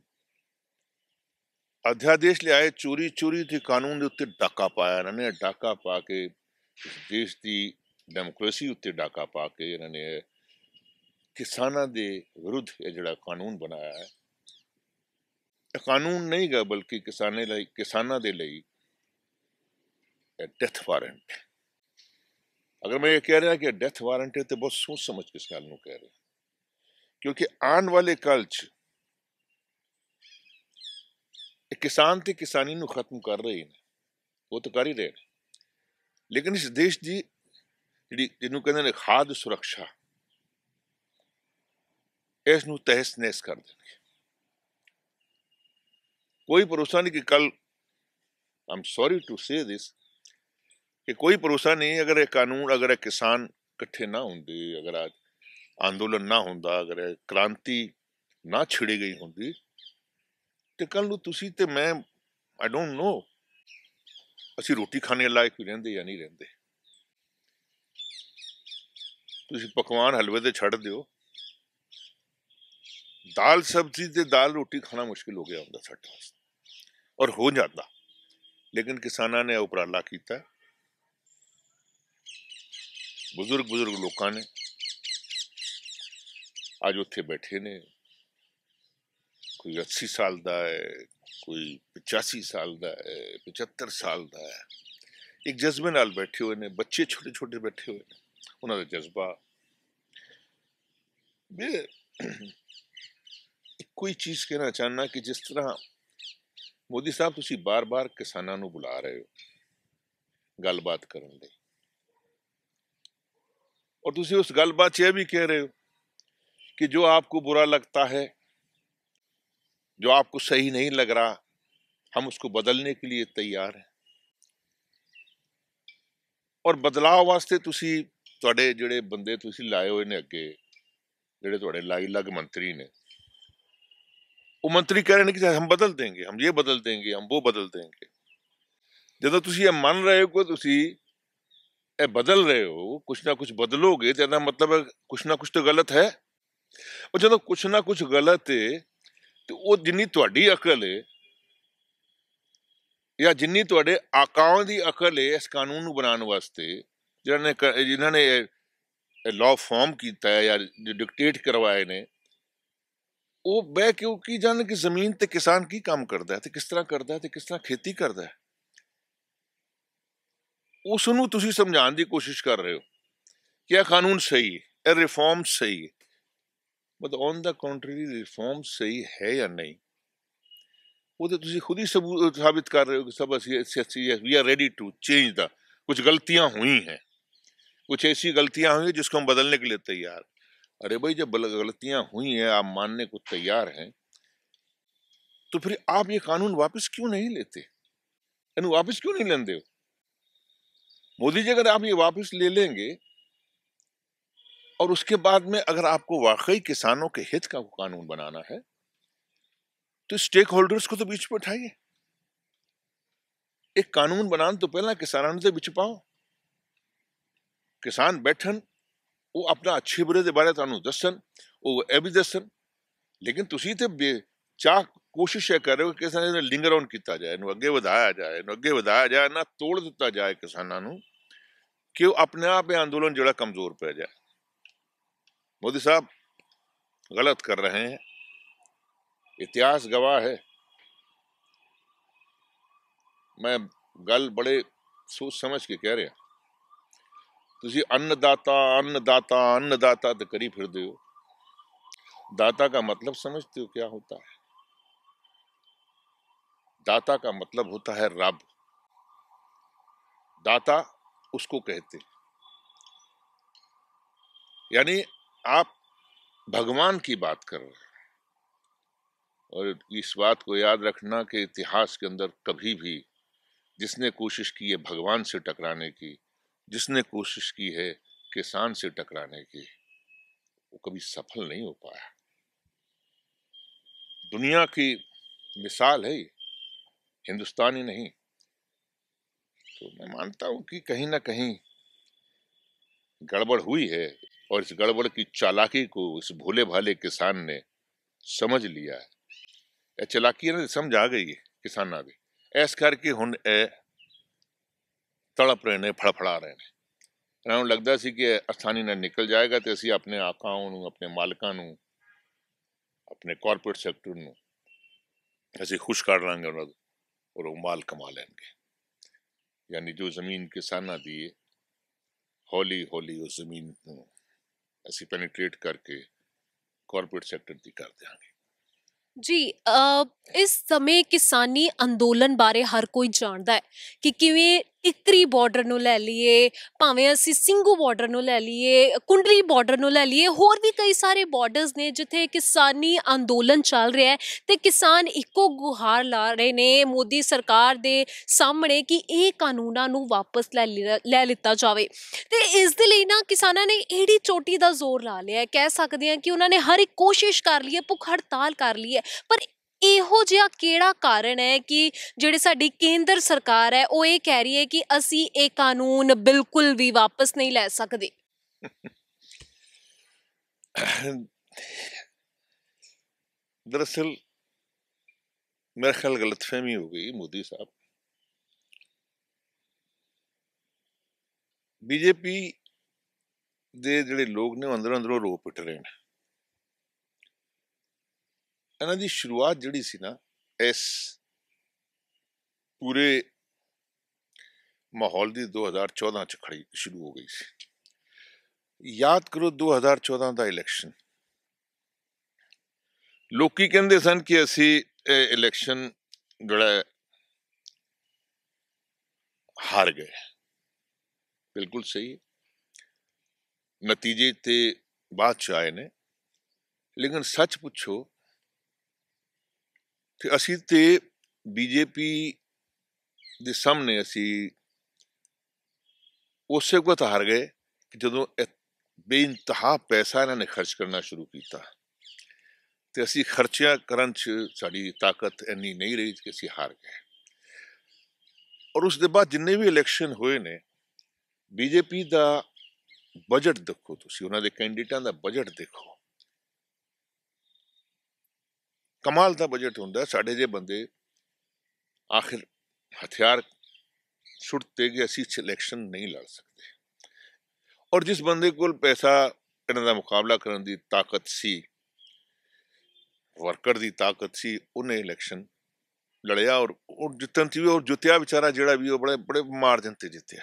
ਅਧਿਆਦੇਸ਼ ਲਿਆਏ ਚੋਰੀ ਚੋਰੀ ਤੇ ਕਾਨੂੰਨ ਦੇ ਉੱਤੇ ਡਾਕਾ ਪਾਇਆ ਇਹਨਾਂ ਨੇ ਡਾਕਾ ਪਾ ਕੇ ਦੇਸ਼ ਦੀ ਡੈਮੋਕ੍ਰੇਸੀ ਉੱਤੇ ਡਾਕਾ ਪਾ ਕੇ ਇਹਨਾਂ ਨੇ ਕਿਸਾਨਾਂ ਦੇ ਵਿਰੁੱਧ ਇਹ ਜਿਹੜਾ ਕਾਨੂੰਨ ਬਣਾਇਆ ਹੈ ਇਹ ਕਾਨੂੰਨ ਨਹੀਂ ਗਾ ਬਲਕਿ ਕਿਸਾਨੇ ਲਈ ਕਿਸਾਨਾਂ ਦੇ ਲਈ ਡੈਥ ਵਾਰੰਟ ਅਗਰ ਮੈਂ ਇਹ ਕਹਿ ਰਿਹਾ ਕਿ ਡੈਥ ਵਾਰੰਟ ਹੈ ਤੇ ਬਹੁਤ ਸੋਚ ਸਮਝ ਕੇ ਇਸ ਗੱਲ ਨੂੰ ਕਹਿ ਰਿਹਾ ਕਿਉਂਕਿ ਆਉਣ ਵਾਲੇ ਕੱਲ 'ਚ ਇਹ ਕਿਸਾਨ ਤੇ ਕਿਸਾਨੀ ਨੂੰ ਖਤਮ ਕਰ ਰਹੇ ਨੇ ਉਹ ਤਾਂ ਕਰ ਹੀ ਰਹੇ ਨੇ ਲੇਕਿਨ ਇਸ ਦੇਸ਼ ਦੀ ਜਿਹੜੀ ਜਿਹਨੂੰ ਕਹਿੰਦੇ ਨੇ ਖਾਦ ਸੁਰੱਖਿਆ ਇਸ ਨੂੰ ਤਹਿਸ ਨਹਿਸ ਕਰ ਦੇਣਗੇ ਕੋਈ ਭਰੋਸਾ ਨਹੀਂ ਕਿ ਕੱਲ I'm sorry to say this ਕਿ ਕੋਈ ਭਰੋਸਾ ਨਹੀਂ ਅਗਰ ਇਹ ਕਾਨੂੰਨ ਅਗਰ ਇਹ ਕਿਸਾਨ ਇਕੱਠੇ ਨਾ ਹੁੰਦੇ ਅਗਰ ਅੱਜ ਅੰਦੋਲਨ ਨਾ ਹੁੰਦਾ ਅਗਰ ਇਹ ਕ੍ਰਾਂਤੀ ਨਾ ਛਿੜੀ ਗਈ ਹੁੰਦੀ ਤੇ ਕੱਲ ਨੂੰ ਤੁਸੀਂ ਤੇ ਮੈਂ ਆਈ ਡੋਨਟ ਨੋ ਅਸੀਂ ਰੋਟੀ ਖਾਣੇ ਲਾਇਕ ਵੀ ਰਹਿੰਦੇ ਜਾਂ ਨਹੀਂ ਰਹਿੰਦੇ ਤੁਸੀਂ ਪਕਵਾਨ ਹਲਵੇ ਤੇ ਛੱਡ ਦਿਓ ਦਾਲ ਸਬਜ਼ੀ ਤੇ ਦਾਲ ਰੋਟੀ ਖਾਣਾ ਮੁਸ਼ਕਿਲ ਹੋ ਗਿਆ ਹੁੰਦਾ ਸਾਡੇ ਵਾਸਤੇ ਔਰ ਹੋ ਜਾਂਦਾ ਲੇਕਿਨ ਕਿਸਾਨਾਂ ਨੇ ਉਪਰਾਲਾ ਕੀਤਾ ਬਜ਼ੁਰਗ ਬਜ਼ੁਰਗ ਲੋਕਾਂ ਨੇ ਅੱਜ ਉੱਥੇ ਬੈਠੇ ਨੇ ਕੋਈ 80 ਸਾਲ ਦਾ ਹੈ ਕੋਈ 85 ਸਾਲ ਦਾ ਹੈ 75 ਸਾਲ ਦਾ ਹੈ ਇੱਕ ਜਜ਼ਬੇ ਨਾਲ ਬੈਠੇ ਹੋਏ ਨੇ ਬੱਚੇ ਛੋਟੇ ਛੋਟੇ ਬੈਠੇ ਹੋਏ ਨੇ ਉਹਨਾਂ ਦਾ ਜਜ਼ਬਾ मैं कोई चीज़ कहना चाहना कि जिस तरह ਮੋਦੀ ਸਾਹਿਬ ਤੁਸੀਂ ਬਾਰ-ਬਾਰ ਕਿਸਾਨਾਂ ਨੂੰ ਬੁਲਾ ਰਹੇ ਹੋ ਗੱਲਬਾਤ ਕਰਨ ਲਈ और ਤੁਸੀਂ ਉਸ ਗੱਲਬਾਤ 'ਚ ਇਹ ਵੀ ਕਹਿ ਰਹੇ ਹੋ कि जो आपको बुरा लगता है जो आपको सही नहीं लग रहा हम उसको बदलने के लिए तैयार हैं और बदलाव वास्ते ਤੁਸੀਂ ਤੁਹਾਡੇ ਜਿਹੜੇ ਬੰਦੇ ਤੁਸੀਂ ਲਾਏ ਹੋਏ ਨੇ ਅੱਗੇ ਜਿਹੜੇ ਤੁਹਾਡੇ ਲਾਈ ਲਗ ਮੰਤਰੀ ਨੇ ਉਹ ਮੰਤਰੀ ਕਹਿ ਰਹੇ ਨੇ ਕਿ ਅਸੀਂ ਬਦਲ ਦੇਂਗੇ ਹਮ ਇਹ ਬਦਲ ਦੇਂਗੇ ਹਮ ਉਹ ਬਦਲ ਦੇਂਗੇ ਜਦੋਂ ਤੁਸੀਂ ਇਹ ਮੰਨ ਰਹੇ ਹੋ ਕਿ ਤੁਸੀਂ ਇਹ ਬਦਲ ਰਹੇ ਹੋ ਕੁਛ ਨਾ ਕੁਛ ਬਦਲੋਗੇ ਤੇ ਇਹਦਾ ਮਤਲਬ ਹੈ ਕੁਛ ਨਾ ਕੁਛ ਤਾਂ ਗਲਤ ਹੈ ਉਹ ਜਦੋਂ ਕੁਛ ਨਾ ਕੁਛ ਗਲਤ ਹੈ ਤੇ ਉਹ ਜਿੰਨੀ ਤੁਹਾਡੀ ਅਕਲ ਹੈ ਜਾਂ ਜਿੰਨੀ ਤੁਹਾਡੇ ਆਕਾਵਾਂ ਦੀ ਅਕਲ ਹੈ ਇਸ ਕਾਨੂੰਨ ਨੂੰ ਬਣਾਉਣ ਵਾਸਤੇ जिन्होंने जिन्होंने लॉ फॉर्म किया है या डिकटेट करवाए ने वो बह क्योंकि जान कि जमीन ते किसान की काम करता है ते किस तरह करता है ते किस तरह खेती करता है उसनू तुसी समझाने की कोशिश कर रहे हो क्या कानून सही है रिफॉर्म सही है but on the country reform सही है या नहीं वो तो तुसी खुद ही सबूत साबित कर रहे हो कि सब असी we are ready to change the कुछ गलतियां हुई हैं कुछ ऐसी गलतियां होंगी जिसको हम बदलने के लिए तैयार अरे भाई जब गलतियां हुई हैं आप मानने को तैयार हैं तो फिर आप ये कानून वापस क्यों नहीं लेते यानी वापस क्यों नहीं लेते हो मोदी जी अगर आप ये वापस ले लेंगे और उसके बाद में अगर आपको वाकई किसानों के हित का कानून बनाना है तो स्टेक होल्डर्स को तो बीच में उठाइए एक कानून बनाने तो पहला किसानों से बिछपाओ किसान बैठन वो अपना अच्छे बुरे के बारे तुम दसन वो ये भी दसन लेकिन तुम तो बे चाह कोशिश कर रहे हो कि लिंगर ऑन किया जाए इन अगे वाया जाए इन अगे वाया जाए ना तोड़ दिता जाए किसानों कि अपने आप ही अंदोलन जोड़ा कमजोर पै जाए मोदी साहब गलत कर रहे हैं इतिहास गवाह है मैं गल बड़े सोच समझ के कह रहा ਤੁਸੀਂ ਅੰਨਦਾਤਾ ਅੰਨਦਾਤਾ अन्नदाता तो करी फिर ਹੋ दाता का मतलब समझते हो क्या होता है दाता का मतलब होता है रब दाता उसको कहते हैं यानी आप भगवान की बात कर रहे हैं और इस बात को याद रखना कि इतिहास के अंदर कभी भी जिसने कोशिश की है भगवान से टकराने की जिसने कोशिश की है किसान से टकराने की वो कभी सफल नहीं हो पाया दुनिया की मिसाल है हिंदुस्तानी नहीं तो मैं मानता हूं कि कहीं ना कहीं गड़बड़ हुई है और इस गड़बड़ की चालाकी को इस भोले भाले किसान ने समझ लिया है या चालाकी समझ आ गई है किसान ना भी ऐस करके हूं ਤੜਪ ਰਹੇ ਨੇ ਫੜਫੜਾ ਰਹੇ ਨੇ ਇਹਨਾਂ ਨੂੰ ਲੱਗਦਾ ਸੀ ਕਿ ਅਸਥਾਨੀ ਨਾਲ ਨਿਕਲ ਜਾਏਗਾ ਤੇ ਅਸੀਂ ਆਪਣੇ ਆਕਾਵਾਂ ਨੂੰ ਆਪਣੇ ਮਾਲਕਾਂ ਨੂੰ ਆਪਣੇ ਕਾਰਪੋਰੇਟ ਸੈਕਟਰ ਨੂੰ ਅਸੀਂ ਖੁਸ਼ ਕਰ ਲਾਂਗੇ ਉਹਨਾਂ ਨੂੰ ਔਰ ਉਹ ਮਾਲ ਕਮਾ ਲੈਣਗੇ ਯਾਨੀ ਜੋ ਜ਼ਮੀਨ ਕਿਸਾਨਾਂ ਦੀ ਹੌਲੀ ਹੌਲੀ ਉਸ ਜ਼ਮੀਨ ਨੂੰ ਅਸੀਂ ਪੈਨੀਟ੍ਰੇਟ ਕਰਕੇ ਕਾਰਪੋਰੇਟ ਸੈਕਟਰ ਦੀ ਕਰ ਦਿਆਂਗੇ ਜੀ ਇਸ ਸਮੇਂ ਕਿਸਾਨੀ ਅੰਦੋਲਨ ਬਾਰੇ ਹਰ ਕੋਈ ਜਾਣਦਾ ਹੈ ਕਿ ਕਿਵੇਂ ਇਕਰੀ ਬਾਰਡਰ ਨੂੰ ਲੈ ਲਈਏ ਭਾਵੇਂ ਅਸੀਂ ਸਿੰਘੂ ਬਾਰਡਰ ਨੂੰ ਲੈ ਲਈਏ ਕੁੰਡਲੀ ਬਾਰਡਰ ਨੂੰ ਲੈ ਲਈਏ ਹੋਰ ਵੀ ਕਈ ਸਾਰੇ ਬਾਰਡਰਸ ਨੇ ਜਿੱਥੇ ਕਿਸਾਨੀ ਅੰਦੋਲਨ ਚੱਲ ਰਿਹਾ ਹੈ ਤੇ ਕਿਸਾਨ ਇੱਕੋ ਗੁਹਾਰ ਲਾ ਰਹੇ ਨੇ ਮੋਦੀ ਸਰਕਾਰ ਦੇ ਸਾਹਮਣੇ ਕਿ ਇਹ ਕਾਨੂੰਨਾਂ ਨੂੰ ਵਾਪਸ ਲੈ ਲਿੱਤਾ ਜਾਵੇ ਤੇ ਇਸ ਦੇ ਲਈ ਨਾ ਕਿਸਾਨਾਂ ਨੇ ਏੜੀ ਚੋਟੀ ਦਾ ਜ਼ੋਰ ਲਾ ਲਿਆ ਕਹਿ ਸਕਦੇ ਹਾਂ ਕਿ ਉਹਨਾਂ ਨੇ ਹਰ ਇੱਕ ਕੋਸ਼ਿਸ਼ ਕਰ ਲਈ ਹੈ ਭੁੱਖ ਹੜਤਾਲ ਕਰ ਲਈ ਹੈ ਪਰ ਇਹੋ ਜਿਹਾ ਕਿਹੜਾ ਕਾਰਨ ਹੈ ਕਿ ਜਿਹੜੇ ਸਾਡੀ ਕੇਂਦਰ ਸਰਕਾਰ ਹੈ ਉਹ ਇਹ ਕਹਿ ਰਹੀ ਹੈ ਕਿ ਅਸੀਂ ਇਹ ਕਾਨੂੰਨ ਬਿਲਕੁਲ ਵੀ ਵਾਪਸ ਨਹੀਂ ਲੈ ਸਕਦੇ ਦਰਸਲ ਮੇਰੇ ਖਿਆਲ ਫਹਿਮੀ ਹੋ ਗਈ ਮੋਦੀ ਸਾਹਿਬ ਬੀਜੇਪੀ ਦੇ ਜਿਹੜੇ ਲੋਕ ਨੇ ਅੰਦਰ ਅੰਦਰੋਂ ਰੋ ਪਿਟ ਰਹੇ ਨੇ ਇਹਨਾਂ ਦੀ ਸ਼ੁਰੂਆਤ ਜਿਹੜੀ ਸੀ ਨਾ ਇਸ ਪੂਰੇ ਮਾਹੌਲ ਦੀ 2014 ਚ ਖੜੀ ਸ਼ੁਰੂ ਹੋ ਗਈ ਸੀ ਯਾਦ ਕਰੋ 2014 ਦਾ ਇਲੈਕਸ਼ਨ ਲੋਕੀ ਕਹਿੰਦੇ ਸਨ ਕਿ ਅਸੀਂ ਇਲੈਕਸ਼ਨ ਜਿਹੜਾ ਹਾਰ ਗਏ ਬਿਲਕੁਲ ਸਹੀ ਨਤੀਜੇ ਤੇ ਬਾਅਦ ਚ ਆਏ ਨੇ लेकिन सच पूछो ਤੇ ਅਸੀਂ ਤੇ ਬੀਜੇਪੀ ਦੇ ਸਾਹਮਣੇ ਅਸੀਂ ਉਸੇ ਕੋ ਹਾਰ ਗਏ ਕਿ ਜਦੋਂ ਬੇਇੰਤਹਾ ਪੈਸਾ ਇਹਨਾਂ ਨੇ ਖਰਚ ਕਰਨਾ ਸ਼ੁਰੂ ਕੀਤਾ ਤੇ ਅਸੀਂ ਖਰਚਿਆ ਕਰਨ 'ਚ ਸਾਡੀ ਤਾਕਤ ਇੰਨੀ ਨਹੀਂ ਰਹੀ ਕਿ ਅਸੀਂ ਹਾਰ ਗਏ ਔਰ ਉਸ ਦੇ ਬਾਅਦ ਜਿੰਨੇ ਵੀ ਇਲੈਕਸ਼ਨ ਹੋਏ ਨੇ ਬੀਜੇਪੀ ਦਾ ਬਜਟ ਦੇਖੋ ਤੁਸੀਂ ਉਹਨਾਂ ਦੇ ਕੈਂਡੀਡੇਟਾਂ ਦਾ ਬਜਟ ਦੇਖੋ ਕਮਾਲ ਦਾ ਬਜਟ ਹੁੰਦਾ ਸਾਡੇ ਜੇ ਬੰਦੇ ਆਖਿਰ ਹਥਿਆਰ ਸੁੱਟਤੇ ਕਿ ਅਸੀਂ ਸਿਲੈਕਸ਼ਨ ਨਹੀਂ ਲੜ ਸਕਦੇ ਔਰ ਜਿਸ ਬੰਦੇ ਕੋਲ ਪੈਸਾ ਇਹਨਾਂ ਦਾ ਮੁਕਾਬਲਾ ਕਰਨ ਦੀ ਤਾਕਤ ਸੀ ਵਰਕਰ ਦੀ ਤਾਕਤ ਸੀ ਉਹਨੇ ਇਲੈਕਸ਼ਨ ਲੜਿਆ ਔਰ ਉਹ ਜਿੱਤਨ ਸੀ ਉਹ ਜੁੱਤਿਆ ਵਿਚਾਰਾ ਜਿਹੜਾ ਵੀ ਉਹ ਬੜੇ ਬੜੇ ਮਾਰਜਨ ਤੇ ਜਿੱਤਿਆ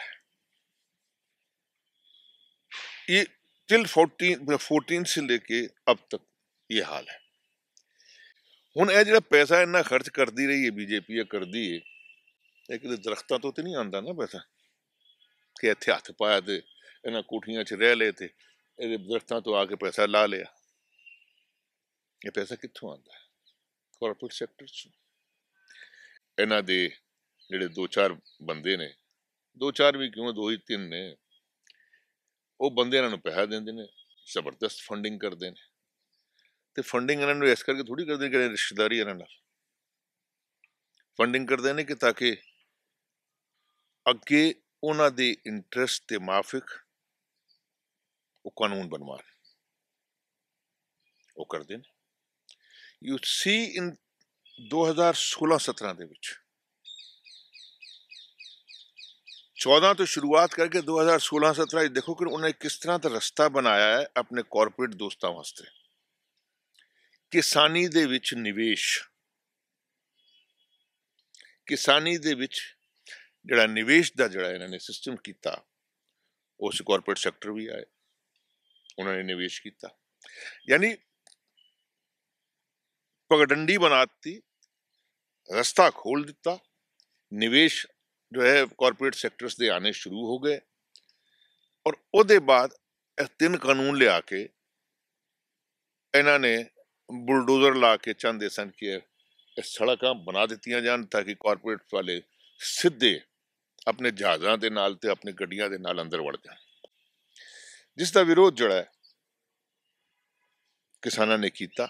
ਇਹ ਟਿਲ 14 14 से लेके ਅਬ ਤੱਕ ਇਹ ਹਾਲ ਹੈ ਹੁਣ ਇਹ ਜਿਹੜਾ ਪੈਸਾ ਇੰਨਾ ਖਰਚ ਕਰਦੀ ਰਹੀ ਹੈ ਬੀਜੇਪੀ ਇਹ ਕਰਦੀ ਹੈ ਇਹ ਕਿਤੇ ਦਰਖਤਾਂ ਤੋਂ ਤੇ ਨਹੀਂ ਆਂਦਾ ਨਾ ਪੈਸਾ ਕਿ ਇੱਥੇ ਹੱਥ ਪਾਇਆ ਤੇ ਇਹਨਾਂ ਕੋਠੀਆਂ 'ਚ ਰਹਿ ਲਏ ਤੇ ਇਹਦੇ ਦਰਖਤਾਂ ਤੋਂ ਆ ਕੇ ਪੈਸਾ ਲਾ ਲਿਆ ਇਹ ਪੈਸਾ ਕਿੱਥੋਂ ਆਂਦਾ ਹੈ ਕਾਰਪੋਰੇਟ ਸੈਕਟਰ 'ਚ ਇਹਨਾਂ ਦੇ ਜਿਹੜੇ ਦੋ ਚਾਰ ਬੰਦੇ ਨੇ ਦੋ ਚਾਰ ਵੀ ਕਿਉਂ ਦੋ ਹੀ ਤਿੰਨ ਨੇ ਉਹ ਬੰਦੇ ਇਹਨਾਂ ਨੂੰ ਪੈਸਾ ਦਿੰਦੇ ਨੇ ਜ਼ਬਰਦਸਤ ਫੰਡਿੰਗ ਕਰਦੇ ਨੇ तो फंडिंग इन्होंने ऐस करके थोड़ी कर देनी करें रिश्तेदारी इन्होंने फंडिंग कर देने कि ताकि अगे ਉਹਨਾਂ ਦੇ ਇੰਟਰਸਟ ਤੇ ਮਾਫਿਕ ਉਹ ਕਾਨੂੰਨ ਬਣਵਾਣ ਉਹ ਕਰਦੇ ਨੇ ਯੂ ਸੀ ਇਨ 2016-17 ਦੇ ਵਿੱਚ 14 ਤੋਂ ਸ਼ੁਰੂਆਤ ਕਰਕੇ 2016-17 ਵਿੱਚ ਦੇਖੋ ਕਿ ਉਹਨੇ ਕਿਸ ਤਰ੍ਹਾਂ ਦਾ ਰਸਤਾ ਬਣਾਇਆ ਹੈ ਆਪਣੇ ਕਾਰਪੋਰੇਟ ਦੋਸਤਾਂ ਵਾਸਤੇ ਕਿਸਾਨੀ ਦੇ ਵਿੱਚ ਨਿਵੇਸ਼ ਕਿਸਾਨੀ ਦੇ ਵਿੱਚ ਜਿਹੜਾ ਨਿਵੇਸ਼ ਦਾ ਜਿਹੜਾ ਇਹਨਾਂ ਨੇ ਸਿਸਟਮ ਕੀਤਾ ਉਸ ਕਾਰਪੋਰੇਟ ਸੈਕਟਰ ਵੀ ਆਏ ਉਹਨਾਂ ਨੇ ਨਿਵੇਸ਼ ਕੀਤਾ ਯਾਨੀ ਪਗਡੰਡੀ ਬਣਾਤੀ ਰਸਤਾ ਖੋਲ ਦਿੱਤਾ ਨਿਵੇਸ਼ ਜੋ ਹੈ ਕਾਰਪੋਰੇਟ ਸੈਕਟਰਸ ਦੇ ਆਨੇ ਸ਼ੁਰੂ ਹੋ ਗਏ ਔਰ ਉਹਦੇ ਬਾਅਦ ਇਹ ਤਿੰਨ ਕਾਨੂੰਨ ਲਿਆ ਕੇ ਇਹਨਾਂ ਨੇ ਲਾ ਕੇ के ਸਨ ਕਿ ਇਹ ਸੜਕਾਂ ਬਣਾ ਦਿੱਤੀਆਂ ਜਾਣ ਤਾਂ ਕਿ ਕਾਰਪੋਰੇਟਸ ਵਾਲੇ ਸਿੱਧੇ ਆਪਣੇ ਜਹਾਜ਼ਾਂ ਦੇ ਨਾਲ ਤੇ ਆਪਣੀ ਗੱਡੀਆਂ ਦੇ ਨਾਲ ਅੰਦਰ ਵੜ ਜਾਣ ਜਿਸ ਦਾ ਵਿਰੋਧ ਜੜਾ ਹੈ ਕਿਸਾਨਾਂ ਨੇ ਕੀਤਾ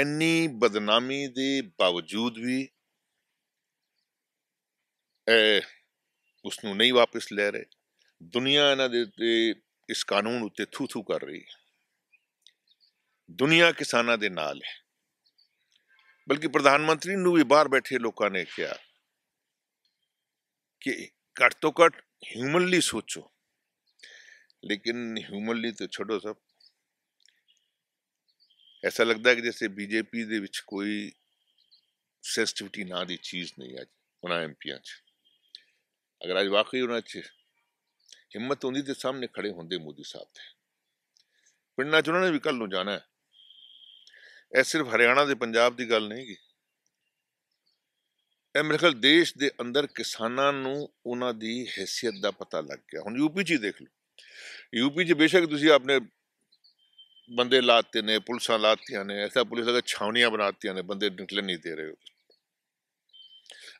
ਇੰਨੀ ਬਦਨਾਮੀ ਦੇ ਬਾਵਜੂਦ ਵੀ ਇਹ ਉਸ ਨੂੰ ਨਹੀਂ ਵਾਪਸ ਲੈ ਰਹੇ ਦੁਨੀਆ ਇਹਨਾਂ ਦੇ ਇਸ ਕਾਨੂੰਨ ਉੱਤੇ ਥੂ ਥੂ ਕਰ ਰਹੀ ਹੈ ਦੁਨੀਆ ਕਿਸਾਨਾਂ ਦੇ ਨਾਲ ਹੈ ਬਲਕਿ ਪ੍ਰਧਾਨ ਮੰਤਰੀ ਨੂੰ ਵੀ ਬਾਹਰ ਬੈਠੇ ਲੋਕਾਂ ਨੇ ਕਿਹਾ कि घट तो घट ह्यूमनली सोचो लेकिन ह्यूमनली तो छोड़ो सब ऐसा लगता है कि जैसे बीजेपी ਦੇ ਵਿੱਚ ਕੋਈ ਸੈਂਸਿਟੀਵਿਟੀ ਨਾ ਦੀ ਚੀਜ਼ ਨਹੀਂ ਅੱਜ ਉਹਨਾਂ ਐਮਪੀਆਂ 'ਚ ਅਗਰ ਅੱਜ ਵਾਕਈ ਉਹਨਾਂ 'ਚ ਹਿੰਮਤ ਹੁੰਦੀ ਤੇ ਸਾਹਮਣੇ ਖੜੇ ਹੁੰਦੇ ਮੋਦੀ ਸਾਹਿਬ ਤੇ ਪਿੰਡਾਂ 'ਚ ਉਹਨਾਂ ਨੇ ਵੀ ਕੱਲ ਨੂੰ ਜਾਣਾ ਹੈ ਇਹ ਸਿਰਫ ਹਰਿਆਣਾ ਦੇ ਪੰਜਾਬ ਦੀ ਗੱਲ ਨਹੀਂ ਗੀ ਇਹ ਮੇਰੇ ਦੇਸ਼ ਦੇ ਅੰਦਰ ਕਿਸਾਨਾਂ ਨੂੰ ਉਹਨਾਂ ਦੀ ਹیثیت ਦਾ ਪਤਾ ਲੱਗ ਗਿਆ ਹੁਣ ਯੂਪੀ 'ਚ ਦੇਖ ਲਓ ਯੂਪੀ 'ਚ ਬੇਸ਼ੱਕ ਤੁਸੀਂ ਆਪਣੇ ਬੰਦੇ ਲਾਤੇ ਨੇ ਪੁਲਸਾਂ ਲਾਤੀਆਂ ਨੇ ਐਸਾ ਪੁਲਿਸ ਲਗਾ ਛਾਉਣੀਆਂ ਬਣਾਤੀਆਂ ਨੇ ਬੰਦੇ ਨਿਕਲਣ ਨਹੀਂ ਦੇ ਰਹੇ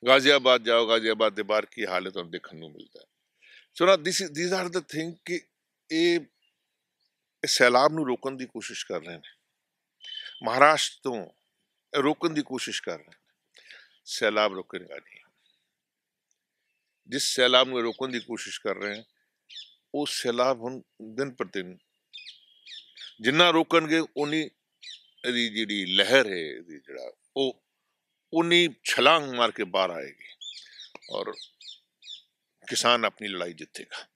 ਗਾਜ਼ੀਆਬਾਦ ਜਾਓ ਗਾਜ਼ੀਆਬਾਦ ਦੇ ਬਾਹਰ ਕੀ ਹਾਲਤ ਉਹਨਾਂ ਦੇਖਣ ਨੂੰ ਮਿਲਦਾ ਸੋ ਨਾ is these are the think ਕਿ ਇਹ ਸੈਲਾਬ ਨੂੰ ਰੋਕਣ ਦੀ ਕੋਸ਼ਿਸ਼ ਕਰ ਰਹੇ ਨੇ महाराष्ट्र तो रोकने की कोशिश कर रहे सैलाब रोकने का नहीं जिस सैलाब में रोकने की कोशिश कर रहे हैं वो सैलाब हम दिन पर दिन जिन्ना रोकन गए उन्नी जी लहर है जरा वो उन्नी छलांग मार के बाहर आएगी और किसान अपनी लड़ाई जीतेगा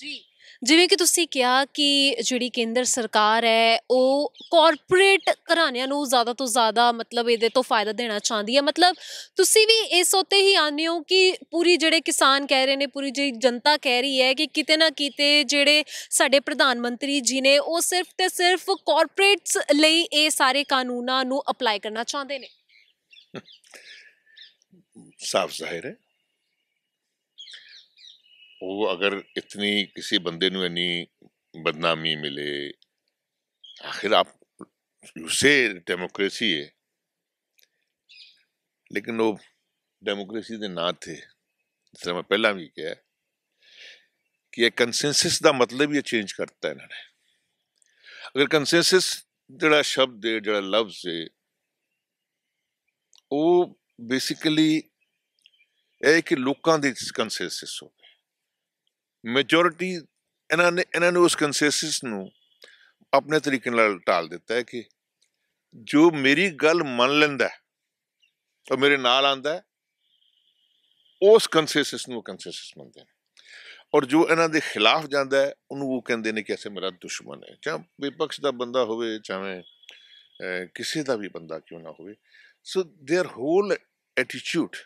जी ਜਿਵੇਂ ਕਿ ਤੁਸੀਂ ਕਿਹਾ ਕਿ ਜਿਹੜੀ ਕੇਂਦਰ ਸਰਕਾਰ ਹੈ ਉਹ ਕਾਰਪੋਰੇਟ ਘਰਾਣਿਆਂ ਨੂੰ ਜ਼ਿਆਦਾ ਤੋਂ ਜ਼ਿਆਦਾ ਮਤਲਬ ਇਹਦੇ ਤੋਂ ਫਾਇਦਾ ਦੇਣਾ ਚਾਹੁੰਦੀ ਹੈ ਮਤਲਬ ਤੁਸੀਂ ਵੀ ਇਸ ਉਤੇ ਹੀ ਆਨੇ ਹੋ ਕਿ ਪੂਰੀ ਜਿਹੜੇ ਕਿਸਾਨ ਕਹਿ ਰਹੇ ਨੇ ਪੂਰੀ ਜਿਹੜੀ ਜਨਤਾ ਕਹਿ ਰਹੀ ਹੈ ਕਿ ਕਿਤੇ ਨਾ ਕਿਤੇ ਜਿਹੜੇ ਸਾਡੇ ਪ੍ਰਧਾਨ ਮੰਤਰੀ ਜੀ ਨੇ ਉਹ ਸਿਰਫ ਤੇ ਸਿਰਫ ਕਾਰਪੋਰੇਟਸ ਲਈ ਇਹ ਸਾਰੇ ਕਾਨੂੰਨਾਂ ਨੂੰ ਅਪਲਾਈ ਕਰਨਾ ਚਾਹੁੰਦੇ ਨੇ ਸਾਫ਼ ਜ਼ਾਹਿਰ ਹੈ ਉਹ ਅਗਰ ਇਤਨੀ ਕਿਸੇ ਬੰਦੇ ਨੂੰ ਇਨੀ ਬਦਨਾਮੀ ਮਿਲੇ ਆਖਿਰ ਆਪ ਸੇ ਡੈਮੋਕ੍ਰੇਸੀ ਹੈ ਲੇਕਿਨ ਉਹ ਡੈਮੋਕ੍ਰੇਸੀ ਦੇ ਨਾਂ ਤੇ ਜਿਵੇਂ ਮੈਂ ਪਹਿਲਾਂ ਵੀ ਕਿਹਾ ਕਿ ਇਹ ਕੰਸੈਂਸਸ ਦਾ ਮਤਲਬ ਹੀ ਚੇਂਜ ਕਰਤਾ ਇਹਨਾਂ ਨੇ ਅਗਰ ਕੰਸੈਂਸਸ ਜਿਹੜਾ ਸ਼ਬਦ ਹੈ ਜਿਹੜਾ ਲਫ਼ਜ਼ ਹੈ ਉਹ ਬੇਸਿਕਲੀ ਇਹ ਕਿ ਲੋਕਾਂ ਦੀ ਕੰਸੈਂਸਸ ਹੋ ਮੈਜੋਰਿਟੀ ਇਹਨਾਂ ਨੇ ਇਹਨਾਂ ਨੂੰ ਉਸ ਕੰਸੈਂਸਸ ਨੂੰ ਆਪਣੇ ਤਰੀਕੇ ਨਾਲ ਟਾਲ ਦਿੱਤਾ ਹੈ ਕਿ ਜੋ ਮੇਰੀ ਗੱਲ ਮੰਨ ਲੈਂਦਾ ਉਹ ਮੇਰੇ ਨਾਲ ਆਂਦਾ ਉਸ ਕੰਸੈਂਸਸ ਨੂੰ ਕੰਸੈਂਸਸ ਮੰਨਦੇ ਨੇ ਔਰ ਜੋ ਇਹਨਾਂ ਦੇ ਖਿਲਾਫ ਜਾਂਦਾ ਹੈ ਉਹਨੂੰ ਉਹ ਕਹਿੰਦੇ ਨੇ ਕਿ ਐਸੇ ਮੇਰਾ ਦੁਸ਼ਮਣ ਹੈ ਜਾਂ ਵਿਪਕਸ਼ ਦਾ ਬੰਦਾ ਹੋਵੇ ਚਾਹੇ ਕਿਸੇ ਦਾ ਵੀ ਬੰਦਾ ਕਿਉਂ ਨਾ ਹੋਵੇ ਸੋ देयर ਹੋਲ ਐਟੀਟਿਊਡ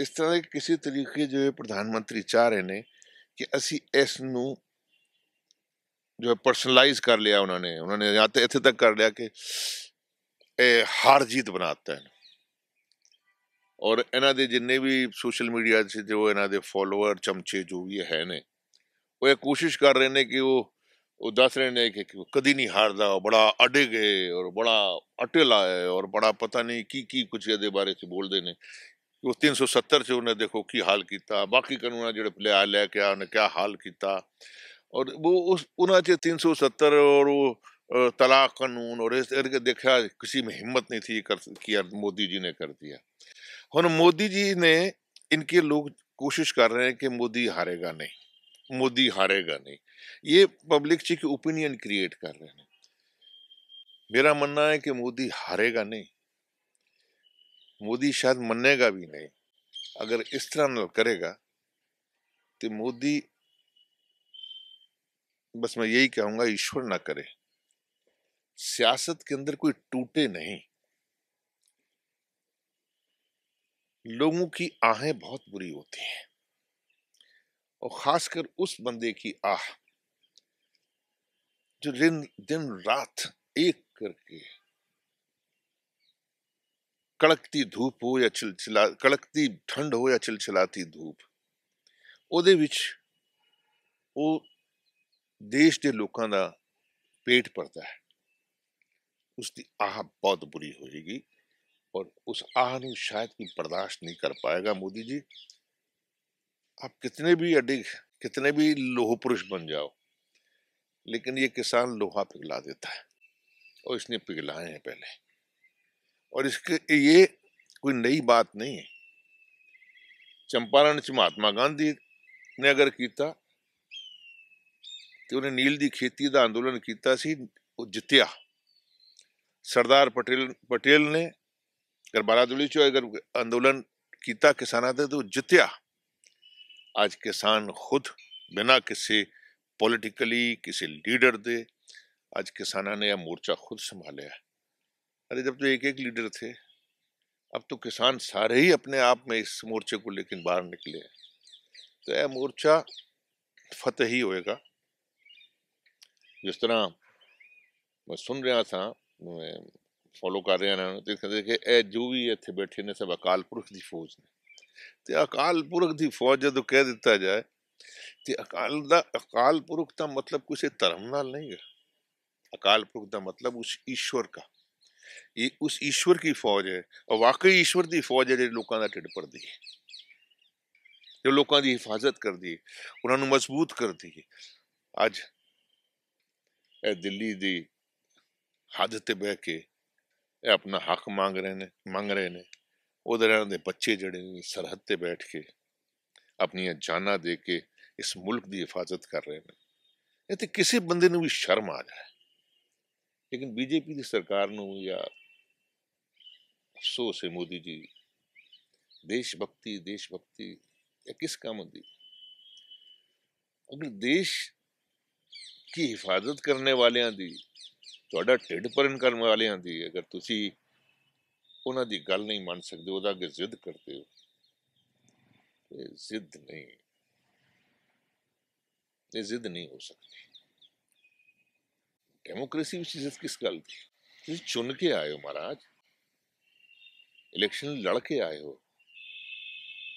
ਇਸ ਤਰ੍ਹਾਂ ਦੇ ਕਿਸੇ ਤਰੀਕੇ ਜੋ ਪ੍ਰਧਾਨ ਮੰਤਰੀ ਚਾਹ ਰਹੇ ਨੇ ਕਿ ਅਸੀਂ ਇਸ ਨੂੰ ਜੋ ਪਰਸਨਲਾਈਜ਼ ਕਰ ਲਿਆ ਉਹਨਾਂ ਨੇ ਉਹਨਾਂ ਨੇ ਜਾਂ ਇੱਥੇ ਤੱਕ ਕਰ ਲਿਆ ਕਿ ਇਹ ਹਾਰ ਜੀਤ ਬਣਾਤਾ ਹੈ ਔਰ ਇਹਨਾਂ ਦੇ ਜਿੰਨੇ ਵੀ ਸੋਸ਼ਲ ਮੀਡੀਆ 'ਤੇ ਜੋ ਇਹਨਾਂ ਦੇ ਫਾਲੋਅਰ ਚਮਚੇ ਜੋ ਵੀ ਹੈ ਨੇ ਉਹ ਇਹ ਕੋਸ਼ਿਸ਼ ਕਰ ਰਹੇ ਨੇ ਕਿ ਉਹ ਉਹ ਦੱਸ ਰਹੇ ਨੇ ਕਿ ਕਦੀ ਨਹੀਂ ਹਾਰਦਾ ਉਹ ਬੜਾ ਅੜੇ ਗਏ ਔਰ ਬੜਾ ਅਟਲ ਹੈ ਔਰ ਬੜਾ ਪਤਾ ਨਹੀਂ ਕੀ ਕੀ ਕੁਝ ਇਹਦੇ ਬਾਰੇ 'ਚ ਬੋਲਦੇ ਨੇ ਉਹ 370 ਚ ਉਹਨੇ ਦੇਖੋ ਕੀ ਹਾਲ ਕੀਤਾ ਬਾਕੀ ਕਾਨੂੰਨਾਂ ਜਿਹੜੇ ਲਿਆ ਲੈ आया उन्हें क्या हाल किया और वो उस ਉਸ ਉਹਨਾਂ ਚ 370 ਔਰ ਉਹ तलाक कानून और इस करके देखा किसी में हिम्मत नहीं थी कर किया मोदी जी ने कर दिया हम मोदी जी ने इनके लोग कोशिश कर रहे हैं कि मोदी हारेगा नहीं मोदी हारेगा नहीं ये पब्लिक जी की ओपिनियन क्रिएट कर रहे हैं मेरा मानना है कि मोदी हारेगा नहीं मोदी शायद मनेगा भी नहीं अगर इस तरह न करेगा तो मोदी बस मैं यही कहूंगा ईश्वर ना करे सियासत के अंदर कोई टूटे नहीं लोगों की आहें बहुत बुरी होती हैं और खासकर उस बंदे की आह जो दिन दिन रात एक करके कड़कती धूप हो या चिलचिला कड़कती ठंड हो या चिलचिलाती धूप वो देश के लोगों का पेट भरता है उसकी आह बहुत बुरी होगी और उस आह ने शायद कोई बर्दाश्त नहीं कर पाएगा मोदी जी आप कितने भी अडिग कितने भी लोह पुरुष बन जाओ लेकिन ये किसान लोहा पिघला देता है और इसने पिघलाए हैं पहले और इसके ये कोई नई बात नहीं है चंपारण च महात्मा गांधी ने अगर किया तो उन्हें नील की खेती का आंदोलन किया जितया सरदार पटेल पटेल ने अगर बारादुली चो अगर आंदोलन किया किसान का तो जितया आज किसान खुद बिना किसी पॉलिटिकली किसी लीडर दे ਅੱਜ ने यह मोर्चा खुद संभाले है अरे जब तो एक एक लीडर थे अब तो किसान सारे ही अपने आप में इस मोर्चे को लेकिन बाहर निकले तो यह मोर्चा फतेह ही होएगा जिस तरह मैं सुन रहा था फॉलो कर रहा ना तो देखे ए जो भी इतने बैठे ने सब अकाल पुरख की फौज ने तो अकाल पुरख की फौज जो तो कह दिता जाए तो अकाल दा अकाल पुरख का मतलब ਕਿਸੇ धर्म नाल नहीं है अकाल पुरख का मतलब उस ईश्वर का ਇਹ ਉਸ ਈਸ਼ਵਰ की ਫੌਜ ਹੈ ਔਰ ਵਾਕਈ ਈਸ਼ਵਰ ਦੀ ਫੌਜ ਹੈ ਜਿਹੜੀ ਲੋਕਾਂ ਦਾ ਢਿੱਡ ਭਰਦੀ ਹੈ ਜੋ ਲੋਕਾਂ ਦੀ ਹਿਫਾਜ਼ਤ ਕਰਦੀ ਹੈ ਉਹਨਾਂ ਨੂੰ ਮਜ਼ਬੂਤ ਕਰਦੀ ਹੈ ਅੱਜ ਇਹ ਦਿੱਲੀ ਦੀ ਹੱਦ ਤੇ ਬਹਿ ਕੇ ਇਹ ਆਪਣਾ ਹੱਕ ਮੰਗ ਰਹੇ ਨੇ ਮੰਗ ਰਹੇ ਨੇ ਉਹਦੇ ਰਹਿਣ ਦੇ ਬੱਚੇ ਜਿਹੜੇ ਨੇ ਸਰਹੱਦ ਤੇ ਬੈਠ ਕੇ ਆਪਣੀਆਂ ਜਾਨਾਂ ਦੇ ਕੇ ਇਸ ਮੁਲਕ ਦੀ ਹਿਫਾਜ਼ਤ ਕਰ ਰਹੇ ਨੇ ਇਹ ਤੇ ਕਿਸੇ ਬੰਦੇ ਨੂੰ ਵੀ ਸ਼ਰਮ ਆ ਜਾਏ ਲੇਕਿਨ ਬੀਜੇਪੀ ਦੀ ਸਰਕਾਰ ਨੂੰ ਜਾਂ ਅਫਸੋਸ ਹੈ ਮੋਦੀ ਜੀ ਦੇਸ਼ ਭਗਤੀ ਦੇਸ਼ ਭਗਤੀ ਇਹ ਕਿਸ ਕੰਮ ਦੀ ਅਗਰ ਦੇਸ਼ ਦੀ ਹਿਫਾਜ਼ਤ ਕਰਨ ਵਾਲਿਆਂ ਦੀ ਤੁਹਾਡਾ ਢਿੱਡ ਭਰਨ ਕਰਨ ਵਾਲਿਆਂ ਦੀ ਅਗਰ ਤੁਸੀਂ ਉਹਨਾਂ ਦੀ ਗੱਲ ਨਹੀਂ ਮੰਨ ਸਕਦੇ ਉਹਦਾ ਅੱਗੇ ਜ਼ਿੱਦ ਕਰਦੇ ਹੋ ਇਹ ਜ਼ਿੱਦ ਨਹੀਂ ਇਹ ਜ਼ਿੱਦ ਨਹੀਂ ਹੋ ਸਕਦੀ डेमोक्रेसी में चीज किस चुन के आए हो महाराज इलेक्शन लड़के आए हो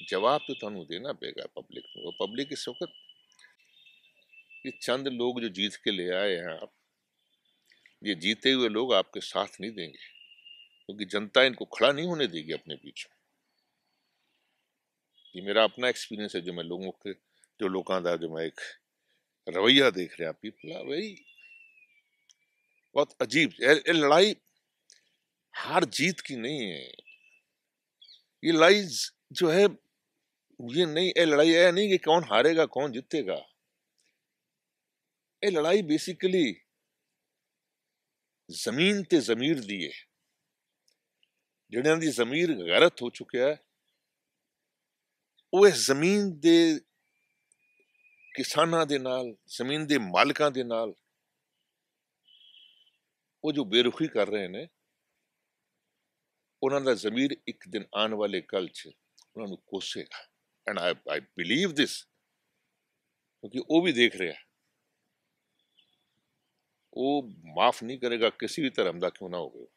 जवाब तो थानू देना पेगा पब्लिक को पब्लिक इस वक्त ये चंद लोग जो जीत के ले आए हैं आप ये जीते हुए लोग आपके साथ नहीं देंगे क्योंकि जनता इनको खड़ा नहीं होने देगी अपने पीछे ये मेरा अपना एक्सपीरियंस है जो मैं लोगों के जो लोग जो मैं एक रवैया देख रहा पीपल आर वेरी बहुत अजीब ये लड़ाई हार जीत की नहीं है ये लड़ाई जो है ये नहीं ये लड़ाई है नहीं कि कौन हारेगा कौन जीतेगा ये लड़ाई बेसिकली जमीन ਤੇ जमीर दी है ਜਿਹੜਿਆਂ ਦੀ ਜ਼ਮੀਰ ਗੈਰਤ ਹੋ ਚੁੱਕਿਆ ਹੈ ਉਹ ਇਸ जमीन ਦੇ ਕਿਸਾਨਾਂ ਦੇ ਨਾਲ ਜ਼ਮੀਨ ਦੇ ਮਾਲਕਾਂ ਦੇ ਨਾਲ वो जो बेरुखी कर रहे ने उन्होंने जमीर एक दिन आने वाले कल च उन्होंने कोसेगा and I I believe this क्योंकि वह भी देख रहा वो माफ नहीं करेगा किसी भी धर्म का क्यों ना हो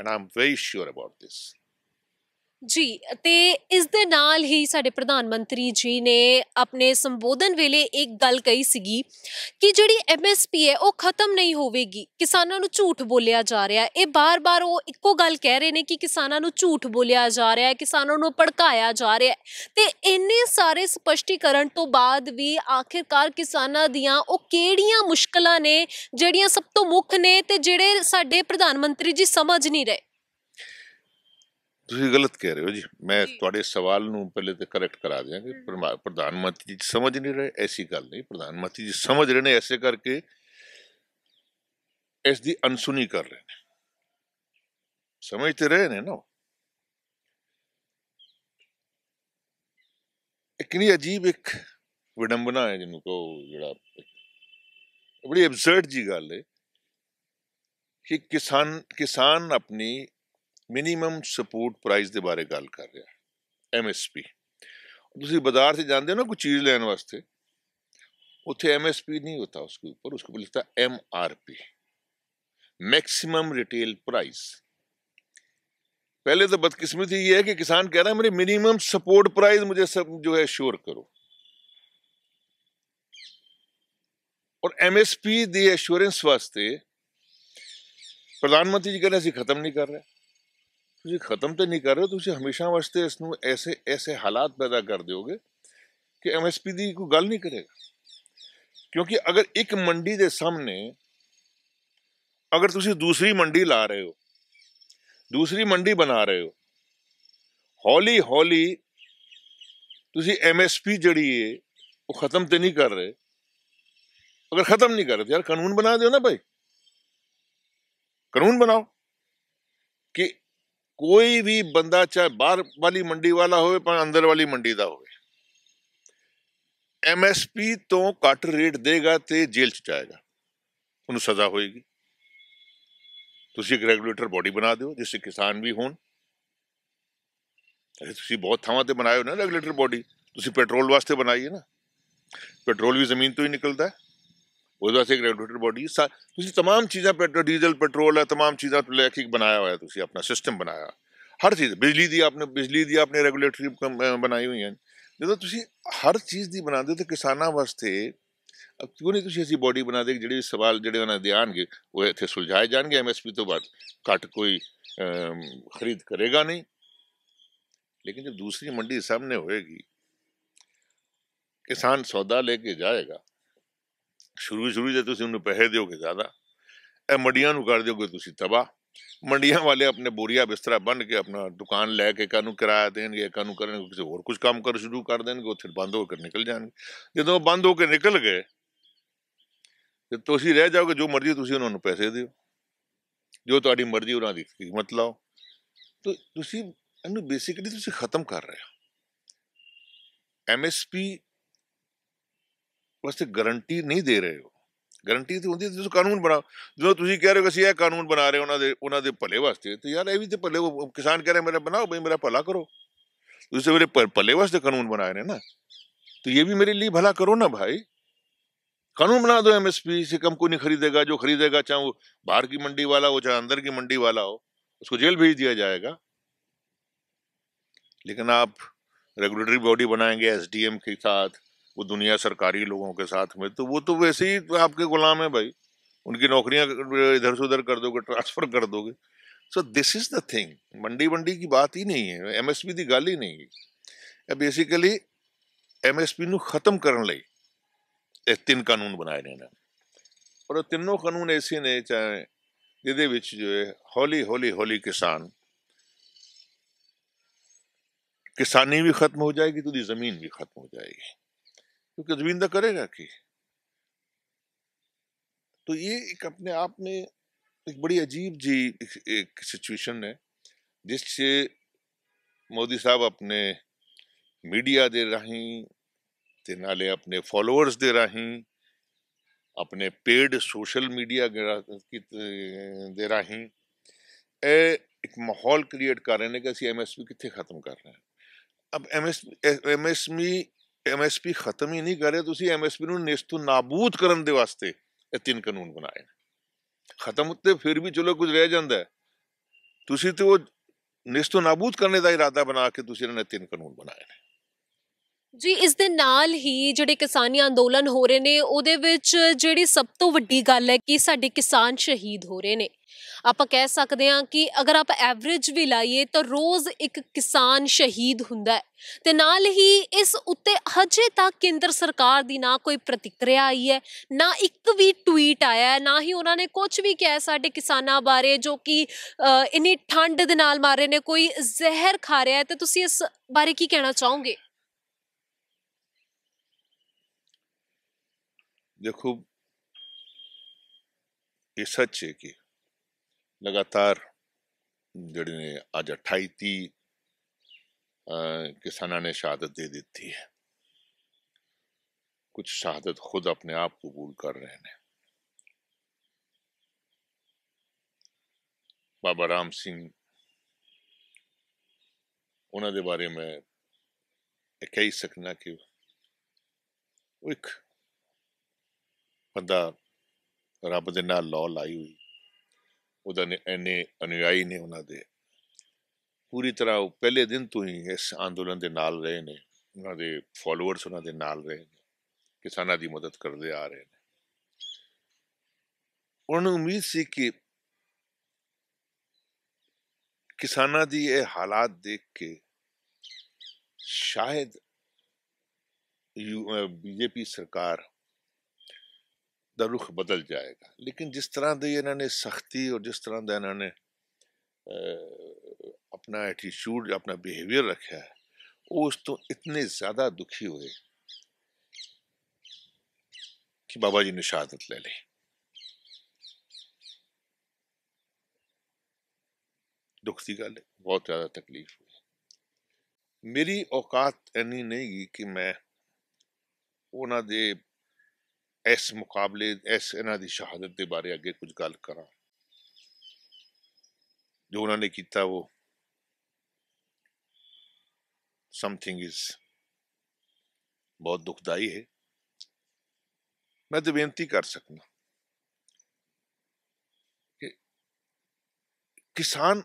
and I am very sure about this ਜੀ ਤੇ ਇਸ ਦੇ ਨਾਲ ਹੀ ਸਾਡੇ ਪ੍ਰਧਾਨ ਮੰਤਰੀ ਜੀ ਨੇ ਆਪਣੇ ਸੰਬੋਧਨ ਵੇਲੇ ਇੱਕ ਗੱਲ ਕਹੀ ਸੀਗੀ ਕਿ ਜਿਹੜੀ ਐਮਐਸਪੀ ਹੈ ਉਹ ਖਤਮ ਨਹੀਂ ਹੋਵੇਗੀ ਕਿਸਾਨਾਂ ਨੂੰ ਝੂਠ ਬੋਲਿਆ ਜਾ ਰਿਹਾ ਇਹ ਬਾਰ-ਬਾਰ ਉਹ ਇੱਕੋ ਗੱਲ ਕਹਿ ਰਹੇ ਨੇ ਕਿ ਕਿਸਾਨਾਂ ਨੂੰ ਝੂਠ ਬੋਲਿਆ ਜਾ ਰਿਹਾ ਹੈ ਕਿਸਾਨਾਂ ਨੂੰ ਭੜਕਾਇਆ ਜਾ ਰਿਹਾ ਤੇ ਇੰਨੇ ਸਾਰੇ ਸਪਸ਼ਟੀਕਰਨ ਤੋਂ ਬਾਅਦ ਵੀ ਆਖਿਰਕਾਰ ਕਿਸਾਨਾਂ ਦੀਆਂ ਉਹ ਕਿਹੜੀਆਂ ਮੁਸ਼ਕਲਾਂ ਨੇ ਜਿਹੜੀਆਂ ਸਭ ਤੋਂ ਮੁੱਖ ਨੇ ਤੇ ਜਿਹੜੇ ਸਾਡੇ ਪ੍ਰਧਾਨ ਮੰਤਰੀ ਜੀ ਸਮਝ ਨਹੀਂ ਰਹੇ ਤੁਸੀਂ ਗਲਤ ਕਹਿ ਰਹੇ ਹੋ ਜੀ ਮੈਂ ਤੁਹਾਡੇ ਸਵਾਲ ਨੂੰ ਪਹਿਲੇ ਤੇ ਕਰੈਕਟ ਕਰਾ ਦਿਆਂਗੇ ਪ੍ਰਧਾਨ ਮੰਤਰੀ ਜੀ ਸਮਝ ਨਹੀਂ ਰਹੇ ਐਸੀ ਗੱਲ ਨਹੀਂ ਪ੍ਰਧਾਨ ਮੰਤਰੀ ਜੀ ਸਮਝ ਰਹੇ ਨੇ ਐਸੇ ਕਰਕੇ ਇਸ ਦੀ ਅਨਸੁਣੀ ਕਰ ਰਹੇ ਨੇ ਤੇ ਰਹੇ ਨੇ ਨਾ ਨਹੀਂ ਅਜੀਬ ਇੱਕ ਵਿਡੰਬਨਾ ਹੈ ਜਿਹਨੂੰ ਕੋ ਜਿਹੜਾ ਬੜੀ ਐਬਸਰਡ ਜੀ ਗੱਲ ਹੈ ਕਿ ਕਿਸਾਨ ਕਿਸਾਨ ਆਪਣੀ minimum support minimum support price ਦੇ ਬਾਰੇ ਗੱਲ ਕਰ ਰਿਹਾ ਐਮਐਸਪੀ ਤੁਸੀਂ ਬਾਜ਼ਾਰ 'ਚ ਜਾਂਦੇ ਹੋ ਨਾ ਕੋਈ ਚੀਜ਼ ਲੈਣ ਵਾਸਤੇ नहीं होता उसके ऊपर उसके ऊपर लिखता M R P maximum retail price पहले तो बदकिस्मती ये है कि किसान कह रहा है मेरे मिनिमम सपोर्ट प्राइस मुझे सब जो है श्योर करो और एम एस पी दश्योरेंस वास्ते प्रधानमंत्री जी कह रहे खत्म नहीं कर रहे ਤੁਸੀਂ ਖਤਮ ਤੇ ਨਹੀਂ ਕਰ ਰਹੇ ਤੁਸੀਂ ਹਮੇਸ਼ਾ ਵਾਸਤੇ ਇਸ ਨੂੰ ਐਸੇ ਐਸੇ ਹਾਲਾਤ ਪੈਦਾ ਕਰ ਦਿਓਗੇ ਕਿ ਐਮਐਸਪੀ ਦੀ ਕੋਈ ਗੱਲ ਨਹੀਂ ਕਰੇਗਾ ਕਿਉਂਕਿ ਅਗਰ ਇੱਕ ਮੰਡੀ ਦੇ ਸਾਹਮਣੇ ਅਗਰ ਤੁਸੀਂ ਦੂਸਰੀ ਮੰਡੀ ਲਾ ਰਹੇ ਹੋ ਦੂਸਰੀ ਮੰਡੀ ਬਣਾ ਰਹੇ ਹੋ ਹੌਲੀ ਹੌਲੀ ਤੁਸੀਂ ਐਮਐਸਪੀ ਜਿਹੜੀ ਏ ਉਹ ਖਤਮ ਤੇ ਨਹੀਂ ਕਰ ਰਹੇ अगर खत्म नहीं कर रहे यार कानून बना दो ना भाई कानून बनाओ कि ਕੋਈ ਵੀ ਬੰਦਾ ਚਾਹੇ ਬਾਹਰ ਵਾਲੀ ਮੰਡੀ ਵਾਲਾ ਹੋਵੇ ਪਰ ਅੰਦਰ ਵਾਲੀ ਮੰਡੀ ਦਾ ਹੋਵੇ ਐਮਐਸਪੀ ਤੋਂ ਘੱਟ ਰੇਟ ਦੇਗਾ ਤੇ ਜੇਲ੍ਹ ਚ ਜਾਏਗਾ ਉਹਨੂੰ ਸਜ਼ਾ ਹੋਏਗੀ ਤੁਸੀਂ ਇੱਕ ਰੈਗੂਲੇਟਰ ਬਾਡੀ ਬਣਾ ਦਿਓ ਜਿਸ ਵਿੱਚ ਕਿਸਾਨ ਵੀ ਹੋਣ ਤੁਸੀਂ ਬਹੁਤ ਥਾਵਾਂ ਤੇ ਬਣਾਏ ਹੋ ਨਾ ਰੈਗੂਲੇਟਰ ਬਾਡੀ ਤੁਸੀਂ ਪੈਟਰੋਲ ਵਾਸਤੇ ਬਣਾਈ ਹੈ ਨਾ ਪੈਟਰੋਲ ਵੀ ਜ਼ਮੀਨ ਤੋਂ ਹੀ ਨਿਕਲਦਾ ਹੈ ਉਹਦੇ ਵਾਸਤੇ ਇੱਕ ਰੈਗੂਲੇਟਰ ਬੋਡੀ ਤੁਸੀਂ तमाम ਚੀਜ਼ਾਂ ਪੈਟਰੋ ਡੀਜ਼ਲ ਪੈਟਰੋਲ ਹੈ तमाम ਚੀਜ਼ਾਂ ਤੋਂ ਲੈ ਕੇ ਬਣਾਇਆ ਹੋਇਆ ਤੁਸੀਂ ਆਪਣਾ ਸਿਸਟਮ ਬਣਾਇਆ ਹਰ ਚੀਜ਼ ਬਿਜਲੀ ਦੀ ਆਪਨੇ ਬਿਜਲੀ ਦੀ ਆਪਨੇ ਰੈਗੂਲੇਟਰੀ ਬਣਾਈ ਹੋਈ ਹੈ ਜਦੋਂ ਤੁਸੀਂ ਹਰ ਚੀਜ਼ ਦੀ ਬਣਾਉਂਦੇ ਹੋ ਤਾਂ ਕਿਸਾਨਾਂ ਵਾਸਤੇ अब क्यों नहीं ਤੁਸੀਂ ऐसी बॉडी बना ਦੇ ਜਿਹੜੇ ਸਵਾਲ ਜਿਹੜੇ ਉਹਨਾਂ ਦੇ ਆਣਗੇ ਉਹ ਇੱਥੇ ਸੁਲਝਾਏ ਜਾਣਗੇ ਐਮਐਸਪੀ ਤੋਂ ਬਾਅਦ ਘੱਟ ਕੋਈ ਖਰੀਦ ਕਰੇਗਾ नहीं लेकिन जब दूसरी मंडी सामने होएगी किसान सौदा लेके जाएगा ਸ਼ੁਰੂ ਸ਼ੁਰੂ ਜੇ ਤੁਸੀਂ ਉਹਨੂੰ ਪੈਸੇ ਦਿਓਗੇ ਜ਼ਿਆਦਾ ਇਹ ਮੰਡੀਆਂ ਨੂੰ ਕਰ ਦਿਓਗੇ ਤੁਸੀਂ ਤਬਾਹ ਮੰਡੀਆਂ ਵਾਲੇ ਆਪਣੇ ਬੋਰੀਆ ਬਿਸਤਰਾ ਬੰਨ ਕੇ ਆਪਣਾ ਦੁਕਾਨ ਲੈ ਕੇ ਕਾਨੂੰ ਕਿਰਾਇਆ ਦੇਣਗੇ ਕਾਨੂੰ ਕਰਨਗੇ ਕਿਸੇ ਹੋਰ ਕੁਝ ਕੰਮ ਕਰ ਸ਼ੁਰੂ ਕਰ ਦੇਣਗੇ ਉੱਥੇ ਬੰਦ ਹੋ ਕੇ ਨਿਕਲ ਜਾਣਗੇ ਜਦੋਂ ਬੰਦ ਹੋ ਕੇ ਨਿਕਲ ਗਏ ਤੇ ਤੁਸੀਂ ਰਹਿ ਜਾਓਗੇ ਜੋ ਮਰਜ਼ੀ ਤੁਸੀਂ ਉਹਨਾਂ ਨੂੰ ਪੈਸੇ ਦਿਓ ਜੋ ਤੁਹਾਡੀ ਮਰਜ਼ੀ ਉਹਨਾਂ ਦੀ ਕੀਮਤ ਲਾਓ ਤੁਸੀਂ ਇਹਨੂੰ ਬੇਸਿਕਲੀ ਤੁਸੀਂ ਖਤਮ ਕਰ ਰਹੇ ਹੋ ਐਮਐਸਪੀ ਵਾਸਤੇ ਗਾਰੰਟੀ नहीं दे रहे हो ਗਾਰੰਟੀ तो होंगी कानून बनाओ जो तुम कह रहे हो ਹੋ ਕਿ कानून बना रहे उन्होंने ਰਹੇ ਉਹਨਾਂ ਦੇ ਉਹਨਾਂ ਦੇ ਭਲੇ तो ਤੇ ਯਾਰ ਇਹ ਵੀ ਤੇ ਭਲੇ ਕਿਸਾਨ ਕਹਿ ਰਿਹਾ ਮੇਰਾ ਬਣਾਓ मेरे भले वास्ते कानून बनाए ने ना तो ये भी मेरे लिए भला करो ना भाई कानून बना दो एम एस पी से कम कोई नहीं खरीदेगा जो खरीदेगा चाहे वो बाहर की मंडी वाला हो चाहे अंदर की मंडी वाला हो उसको जेल भेज दिया जाएगा लेकिन आप रेगुलेटरी बॉडी बनाएंगे एस डी एम के साथ वो दुनिया सरकारी लोगों के साथ में तो वो तो वैसे ही तो आपके गुलाम है भाई उनकी नौकरियां इधर से उधर कर दोगे ट्रांसफर कर दोगे so this is the thing mandi mandi की बात ही नहीं है एमएसपी की गल ही नहीं है बेसिकली एम एस पी खत्म करने ਇਹ तीन कानून बनाए रहे और तीनों कानून ऐसे ने चाहे ਚਾਹੇ ਜਿਹਦੇ ਵਿੱਚ हौली हौली हौली ਹੌਲੀ किसानी भी खत्म हो जाएगी तो जमीन भी खत्म हो जाएगी क्योंकि जमींदा करेगा कि तो ये एक अपने आप में एक बड़ी अजीब जी एक, एक सिचुएशन है जिससे मोदी साहब अपने मीडिया दे रही ते नाले अपने फॉलोअर्स दे रही अपने पेड सोशल मीडिया दे रही एक माहौल क्रिएट कर रहे हैं कि असं एम एस पी कितने ख़त्म कर रहे हैं अब M S M S P MSP ਖਤਮ ਹੀ ਨਹੀਂ ਕਰੇ ਤੁਸੀਂ ਐਮਐਸਪੀ ਨੂੰ ਨਿਸ਼ਤੂ ਨਾਬੂਦ ਕਰਨ ਦੇ ਵਾਸਤੇ ਇਹ ਤਿੰਨ ਕਾਨੂੰਨ ਬਣਾਏ ਨੇ ਖਤਮ ਉੱਤੇ ਫਿਰ ਵੀ ਚਲੋ ਕੁਝ ਰਹਿ ਜਾਂਦਾ ਤੁਸੀਂ ਤੇ ਉਹ ਨਿਸ਼ਤੂ ਨਾਬੂਦ ਕਰਨ ਦਾ ਇਰਾਦਾ ਬਣਾ ਕੇ ਤੁਸੀਂ ਇਹਨਾਂ ਨੇ ਤਿੰਨ ਕਾਨੂੰਨ ਬਣਾਏ ਨੇ ਜੀ ਇਸ ਦੇ ਨਾਲ ਹੀ ਜਿਹੜੇ ਕਿਸਾਨੀ ਅੰਦੋਲਨ ਹੋ ਰਹੇ ਨੇ ਉਹਦੇ ਵਿੱਚ ਜਿਹੜੀ ਸਭ ਤੋਂ ਵੱਡੀ ਗੱਲ ਹੈ ਕਿ ਸਾਡੇ ਕਿਸਾਨ ਸ਼ਹੀਦ ਹੋ ਰਹੇ ਨੇ ਆਪਾਂ ਕਹਿ ਸਕਦੇ ਹਾਂ ਕਿ ਅਗਰ ਆਪਾਂ ਐਵਰੇਜ ਵੀ ਲਾਈਏ ਤਾਂ ਰੋਜ਼ ਇੱਕ ਕਿਸਾਨ ਸ਼ਹੀਦ ਹੁੰਦਾ ਹੈ ਤੇ ਨਾਲ ਹੀ ਇਸ ਉੱਤੇ ਹਜੇ ਤੱਕ ਕੇਂਦਰ ਸਰਕਾਰ ਦੀ ਨਾ ਕੋਈ ਪ੍ਰਤੀਕਿਰਿਆ ਆਈ ਹੈ ਨਾ ਇੱਕ ਵੀ ਟਵੀਟ ਆਇਆ ਹੈ ਨਾ ਹੀ ਉਹਨਾਂ ਨੇ ਕੁਝ ਵੀ ਕਿਹਾ ਸਾਡੇ ਕਿਸਾਨਾਂ ਬਾਰੇ ਜੋ ਕਿ ਇਨੀ ਠੰਡ ਦੇ ਨਾਲ ਮਾਰੇ ਨੇ ਕੋਈ ਜ਼ਹਿਰ ਖਾ ਰਿਹਾ ਹੈ ਤੇ ਤੁਸੀਂ ਇਸ ਬਾਰੇ ਕੀ ਕਹਿਣਾ ਚਾਹੋਗੇ देखो ये सच है कि लगातार जड़े आज अट्ठाई किसाना ने शहादत दे दी है कुछ शहादत खुद अपने आप कबूल कर रहे हैं बाबा राम सिंह उन्होंने बारे में कह ही सकना कि वो एक ਬੰਦਾ ਰੱਬ ਦੇ ਨਾਲ ਲੋ ਲਾਈ ਹੋਈ ਉਹਦਾ ਨੇ ਐਨੇ ਅਨੁਯਾਈ ਨੇ ਉਹਨਾਂ ਦੇ ਪੂਰੀ ਤਰ੍ਹਾਂ ਉਹ ਪਹਿਲੇ ਦਿਨ ਤੋਂ ਹੀ ਇਸ ਅੰਦੋਲਨ ਦੇ ਨਾਲ ਰਹੇ ਨੇ ਉਹਨਾਂ ਦੇ ਫਾਲੋਅਰਸ ਉਹਨਾਂ ਦੇ ਨਾਲ ਰਹੇ ਨੇ ਕਿਸਾਨਾਂ ਦੀ ਮਦਦ ਕਰਦੇ ਆ ਰਹੇ ਨੇ ਉਹਨਾਂ ਨੂੰ ਉਮੀਦ ਸੀ ਕਿ ਕਿਸਾਨਾਂ ਦੀ ਇਹ ਹਾਲਾਤ ਦੇਖ ਕੇ ਸ਼ਾਇਦ ਬੀਜੇਪੀ ਸਰਕਾਰ द रुख बदल जाएगा लेकिन जिस तरह की इन्होंने सख्ती और जिस तरह का इन्होंने अपना एटीट्यूड अपना बिहेवियर रखा है वो उस तो इतने ज़्यादा दुखी हुए कि बाबा जी ने शहादत ले ली दुख की गल बहुत ज़्यादा तकलीफ हुई मेरी औकात इन्नी नहीं गई कि मैं उन्होंने ਇਸ ਮੁਕਾਬਲੇ ਇਸ ਇਹਨਾਂ ਦੀ ਸ਼ਹਾਦਤ ਦੇ ਬਾਰੇ ਅੱਗੇ ਕੁਝ ਗੱਲ ਕਰਾਂ ਜੋ ਉਹਨਾਂ ਨੇ ਕੀਤਾ ਉਹ ਸਮਥਿੰਗ ਇਜ਼ ਬਹੁਤ ਦੁਖਦਾਈ ਹੈ ਮੈਂ ਤੇ ਬੇਨਤੀ ਕਰ ਸਕਦਾ ਕਿ ਕਿਸਾਨ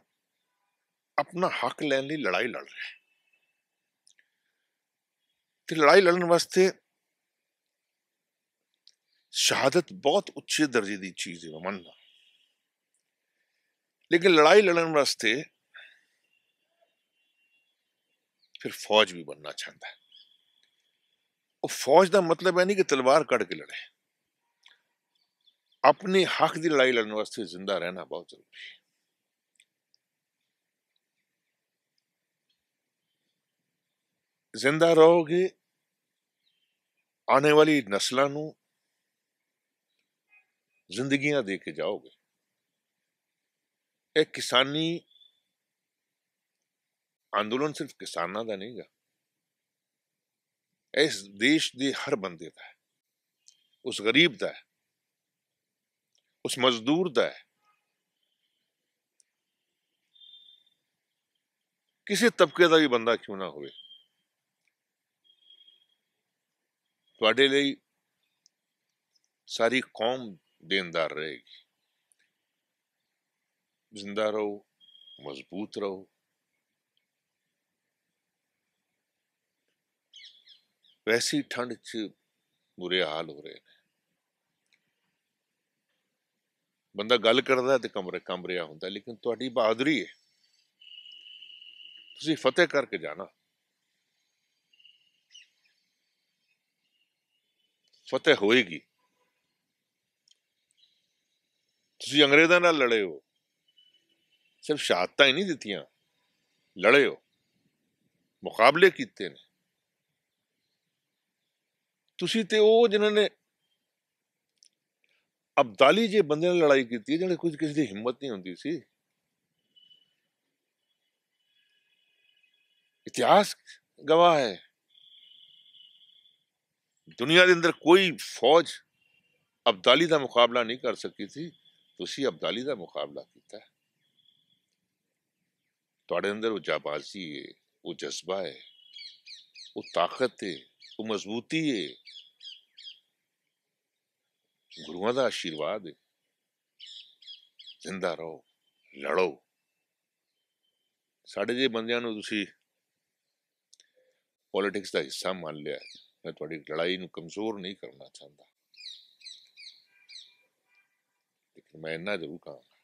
अपना हक लैन लड़ाई लड़ रहे हैं तो लड़ाई लड़ने वास्ते शहादत बहुत उच्च दर्जे की चीज है मानना लेकिन लड़ाई लड़न वास्ते फिर फौज भी बनना चाहता है और फौज का मतलब है नहीं कि तलवार कड़ के लड़े अपने हक की लड़ाई लड़ने वास्ते जिंदा रहना बहुत जरूरी है जिंदा रहोगे आने वाली नस्लों ਜ਼ਿੰਦਗੀਆਂ ਦੇ ਕੇ ਜਾਓਗੇ ਇਹ ਕਿਸਾਨੀ ਅੰਦੋਲਨ ਸਿਰਫ ਕਿਸਾਨਾਂ ਦਾ ਨਹੀਂਗਾ ਇਸ ਦੇਸ਼ ਦੇ ਹਰ ਬੰਦੇ ਦਾ ਹੈ ਉਸ ਗਰੀਬ ਦਾ ਹੈ ਉਸ ਮਜ਼ਦੂਰ ਦਾ ਹੈ ਕਿਸੇ ਤਬਕੇ ਦਾ ਵੀ ਬੰਦਾ ਕਿਉਂ ਨਾ ਹੋਵੇ ਤੁਹਾਡੇ ਲਈ ਸਾਰੀ ਕੌਮ den reg. Zdarov, Mazbutrov. ਵੈਸੀ ਠੰਡ 'ਚ ਬੁਰੇ ਹਾਲ ਹੋ ਰਹੇ ਨੇ ਬੰਦਾ ਗੱਲ ਕਰਦਾ ਤੇ ਕਮਰੇ ਕੰਬ ਹੁੰਦਾ ਲੇਕਿਨ ਤੁਹਾਡੀ ਬਹਾਦਰੀ ਹੈ ਤੁਸੀਂ ਫਤਿਹ ਕਰਕੇ ਜਾਣਾ ਫਤਿਹ ਹੋਏਗੀ ਤੁਸੀਂ ਅੰਗਰੇਜ਼ਾਂ ਨਾਲ ਲੜੇ ਹੋ ਸਿਰਫ ਸ਼ਹਾਦਤਾਂ ਹੀ ਨਹੀਂ ਦਿੱਤੀਆਂ ਲੜੇ ਹੋ ਮੁਕਾਬਲੇ ਕੀਤੇ ਨੇ ਤੁਸੀਂ ਤੇ ਉਹ ਜਿਨ੍ਹਾਂ ਨੇ ਅਬਦਾਲੀ ਜੇ ਬੰਦੇ ਨਾਲ ਲੜਾਈ ਕੀਤੀ ਜਿਹੜੇ ਕੁਝ ਕਿਸੇ ਦੀ ਹਿੰਮਤ ਨਹੀਂ ਹੁੰਦੀ ਸੀ ਇਤਿਹਾਸ ਗਵਾਹ ਹੈ ਦੁਨੀਆ ਦੇ ਅੰਦਰ ਕੋਈ ਫੌਜ ਅਬਦਾਲੀ ਦਾ ਮੁਕਾਬਲਾ ਨਹੀਂ ਕਰ ਸਕੀ ਸੀ ਤੁਸੀਂ ਅਬਦਾਲੀ ਦਾ ਮੁਕਾਬਲਾ ਕੀਤਾ ਹੈ ਤੁਹਾਡੇ ਅੰਦਰ ਉਹ ਜਾਬਾਜ਼ੀ ਹੈ ਉਹ ਜਜ਼ਬਾ ਹੈ ਉਹ ਤਾਕਤ ਹੈ ਉਹ ਮਜ਼ਬੂਤੀ ਹੈ ਗੁਰੂਆਂ ਦਾ ਆਸ਼ੀਰਵਾਦ ਹੈ ਜ਼ਿੰਦਾ ਰਹੋ ਲੜੋ ਸਾਡੇ ਜੇ ਬੰਦਿਆਂ ਨੂੰ ਤੁਸੀਂ ਪੋਲਿਟਿਕਸ ਦਾ ਹਿੱਸਾ ਮੰਨ ਲਿਆ ਮੈਂ ਤੁਹਾਡੀ ਲੜਾਈ ਨੂੰ ਕਮਜ਼ੋਰ ਨਹੀਂ ਕਰਨਾ ਚਾਹੁੰਦਾ ਤੇ ਮੈਂ ਇੰਨਾ ਜ਼ਰੂਰ ਕਹਾਂਗਾ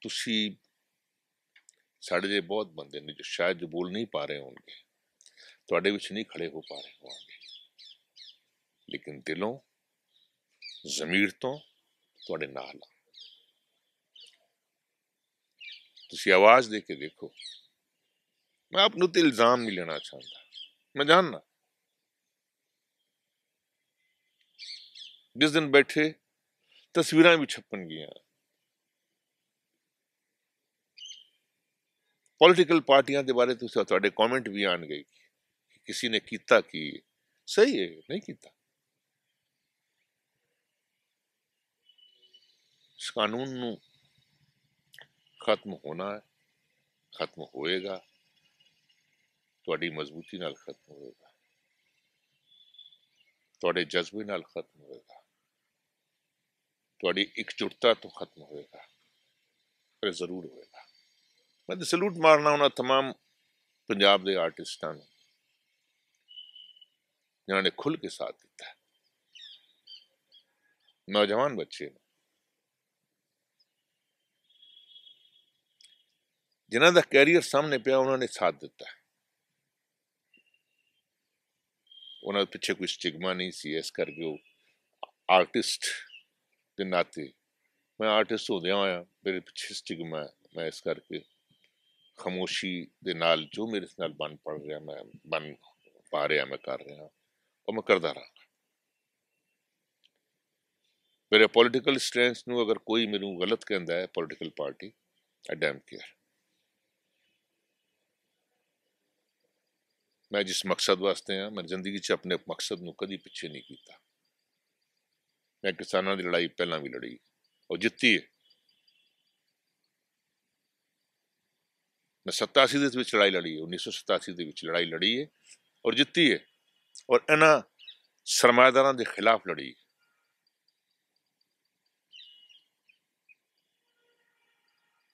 ਤੁਸੀਂ ਸਾਡੇ ਜੇ ਬਹੁਤ ਬੰਦੇ ਨੇ ਜੋ ਸ਼ਾਇਦ ਜੋ ਬੋਲ ਨਹੀਂ ਪਾ ਰਹੇ ਹੋਣਗੇ ਤੁਹਾਡੇ ਵਿੱਚ ਨਹੀਂ ਖੜੇ ਹੋ ਪਾ ਰਹੇ ਹੋਣਗੇ ਲੇਕਿਨ ਦਿਲੋਂ ਜ਼ਮੀਰ ਤੋਂ ਤੁਹਾਡੇ ਨਾਲ ਤੁਸੀਂ ਆਵਾਜ਼ ਦੇ ਕੇ ਦੇਖੋ ਮੈਂ ਆਪ ਨੂੰ ਤੇ ਇਲਜ਼ਾਮ ਨਹੀਂ ਲੈਣਾ ਚਾਹੁੰਦਾ ਮੈਂ ਜਾਣਨਾ जिस दिन बैठे तस्वीरें भी छपन गया पॉलिटिकल पार्टियां के बारे तो कमेंट भी आन गए कि किसी ने किया कि सही है नहीं किया कानून खत्म होना है खत्म होएगा थोड़ी मजबूती खत्म होएगा थोड़े जज्बे खत्म होएगा ਤੁਹਾਡੀ ਇਕਜੁੱਟਤਾ ਤੋਂ ਖਤਮ ਹੋਏਗਾ ਪਰ ਜ਼ਰੂਰ ਹੋਏਗਾ ਮੈਂ ਸਲੂਟ ਮਾਰਨਾ ਉਹਨਾਂ तमाम ਪੰਜਾਬ ਦੇ ਆਰਟਿਸਟਾਂ ਨੂੰ ਜਿਨ੍ਹਾਂ ਨੇ ਖੁੱਲ ਕੇ ਸਾਥ ਦਿੱਤਾ ਨੌਜਵਾਨ ਬੱਚੇ ਜਿਨ੍ਹਾਂ ਦਾ ਕੈਰੀਅਰ ਸਾਹਮਣੇ ਪਿਆ ਉਹਨਾਂ ਨੇ ਸਾਥ ਦਿੱਤਾ ਉਹਨਾਂ ਦੇ ਪਿੱਛੇ ਕੋਈ ਸਟਿਗਮਾ ਨਹੀਂ ਸੀ ਇਸ ਕਰਕੇ ਉਹ ਆਰਟਿਸਟ ਦੇ ਨਾਤੇ ਮੈਂ ਆਰਟਿਸਟ ਹੁੰਦਿਆਂ ਹੋਇਆ ਮੇਰੇ ਪਿੱਛੇ ਸਟਿਗਮਾ ਮੈਂ ਇਸ ਕਰਕੇ ਖਮੋਸ਼ੀ ਦੇ ਨਾਲ ਜੋ ਮੇਰੇ ਨਾਲ ਬਣ ਪੜ ਰਿਹਾ ਮੈਂ ਬਣ ਪਾ ਰਿਹਾ ਮੈਂ ਕਰ ਰਿਹਾ ਉਹ ਮੈਂ ਕਰਦਾ ਰਹਾ ਮੇਰੇ ਪੋਲਿਟੀਕਲ ਸਟ੍ਰੈਂਥ ਨੂੰ ਅਗਰ ਕੋਈ ਮੈਨੂੰ ਗਲਤ ਕਹਿੰਦਾ ਹੈ ਪੋਲਿਟੀਕਲ ਪਾਰਟੀ ਆ ਡੈਮ ਕੇਅਰ ਮੈਂ ਜਿਸ ਮਕਸਦ ਵਾਸਤੇ ਆ ਮੈਂ ਜ਼ਿੰਦਗੀ 'ਚ ਆਪਣੇ ਮਕਸਦ ਨੂੰ ਕਦੀ ਪਿੱਛੇ ਨਹੀਂ ਕੀਤਾ ਮੈਂ ਕਿਸਾਨਾਂ ਦੀ ਲੜਾਈ ਪਹਿਲਾਂ ਵੀ ਲੜੀ ਔਰ ਜਿੱਤੀ ਹੈ मैं सतासी के ਵਿੱਚ ਲੜਾਈ ਲੜੀ ਹੈ 1987 ਦੇ ਵਿੱਚ ਲੜਾਈ ਲੜੀ ਹੈ ਔਰ ਜਿੱਤੀ ਹੈ ਔਰ ਇਹਨਾਂ ਸਰਮਾਇਦਾਰਾਂ ਦੇ ਖਿਲਾਫ ਲੜੀ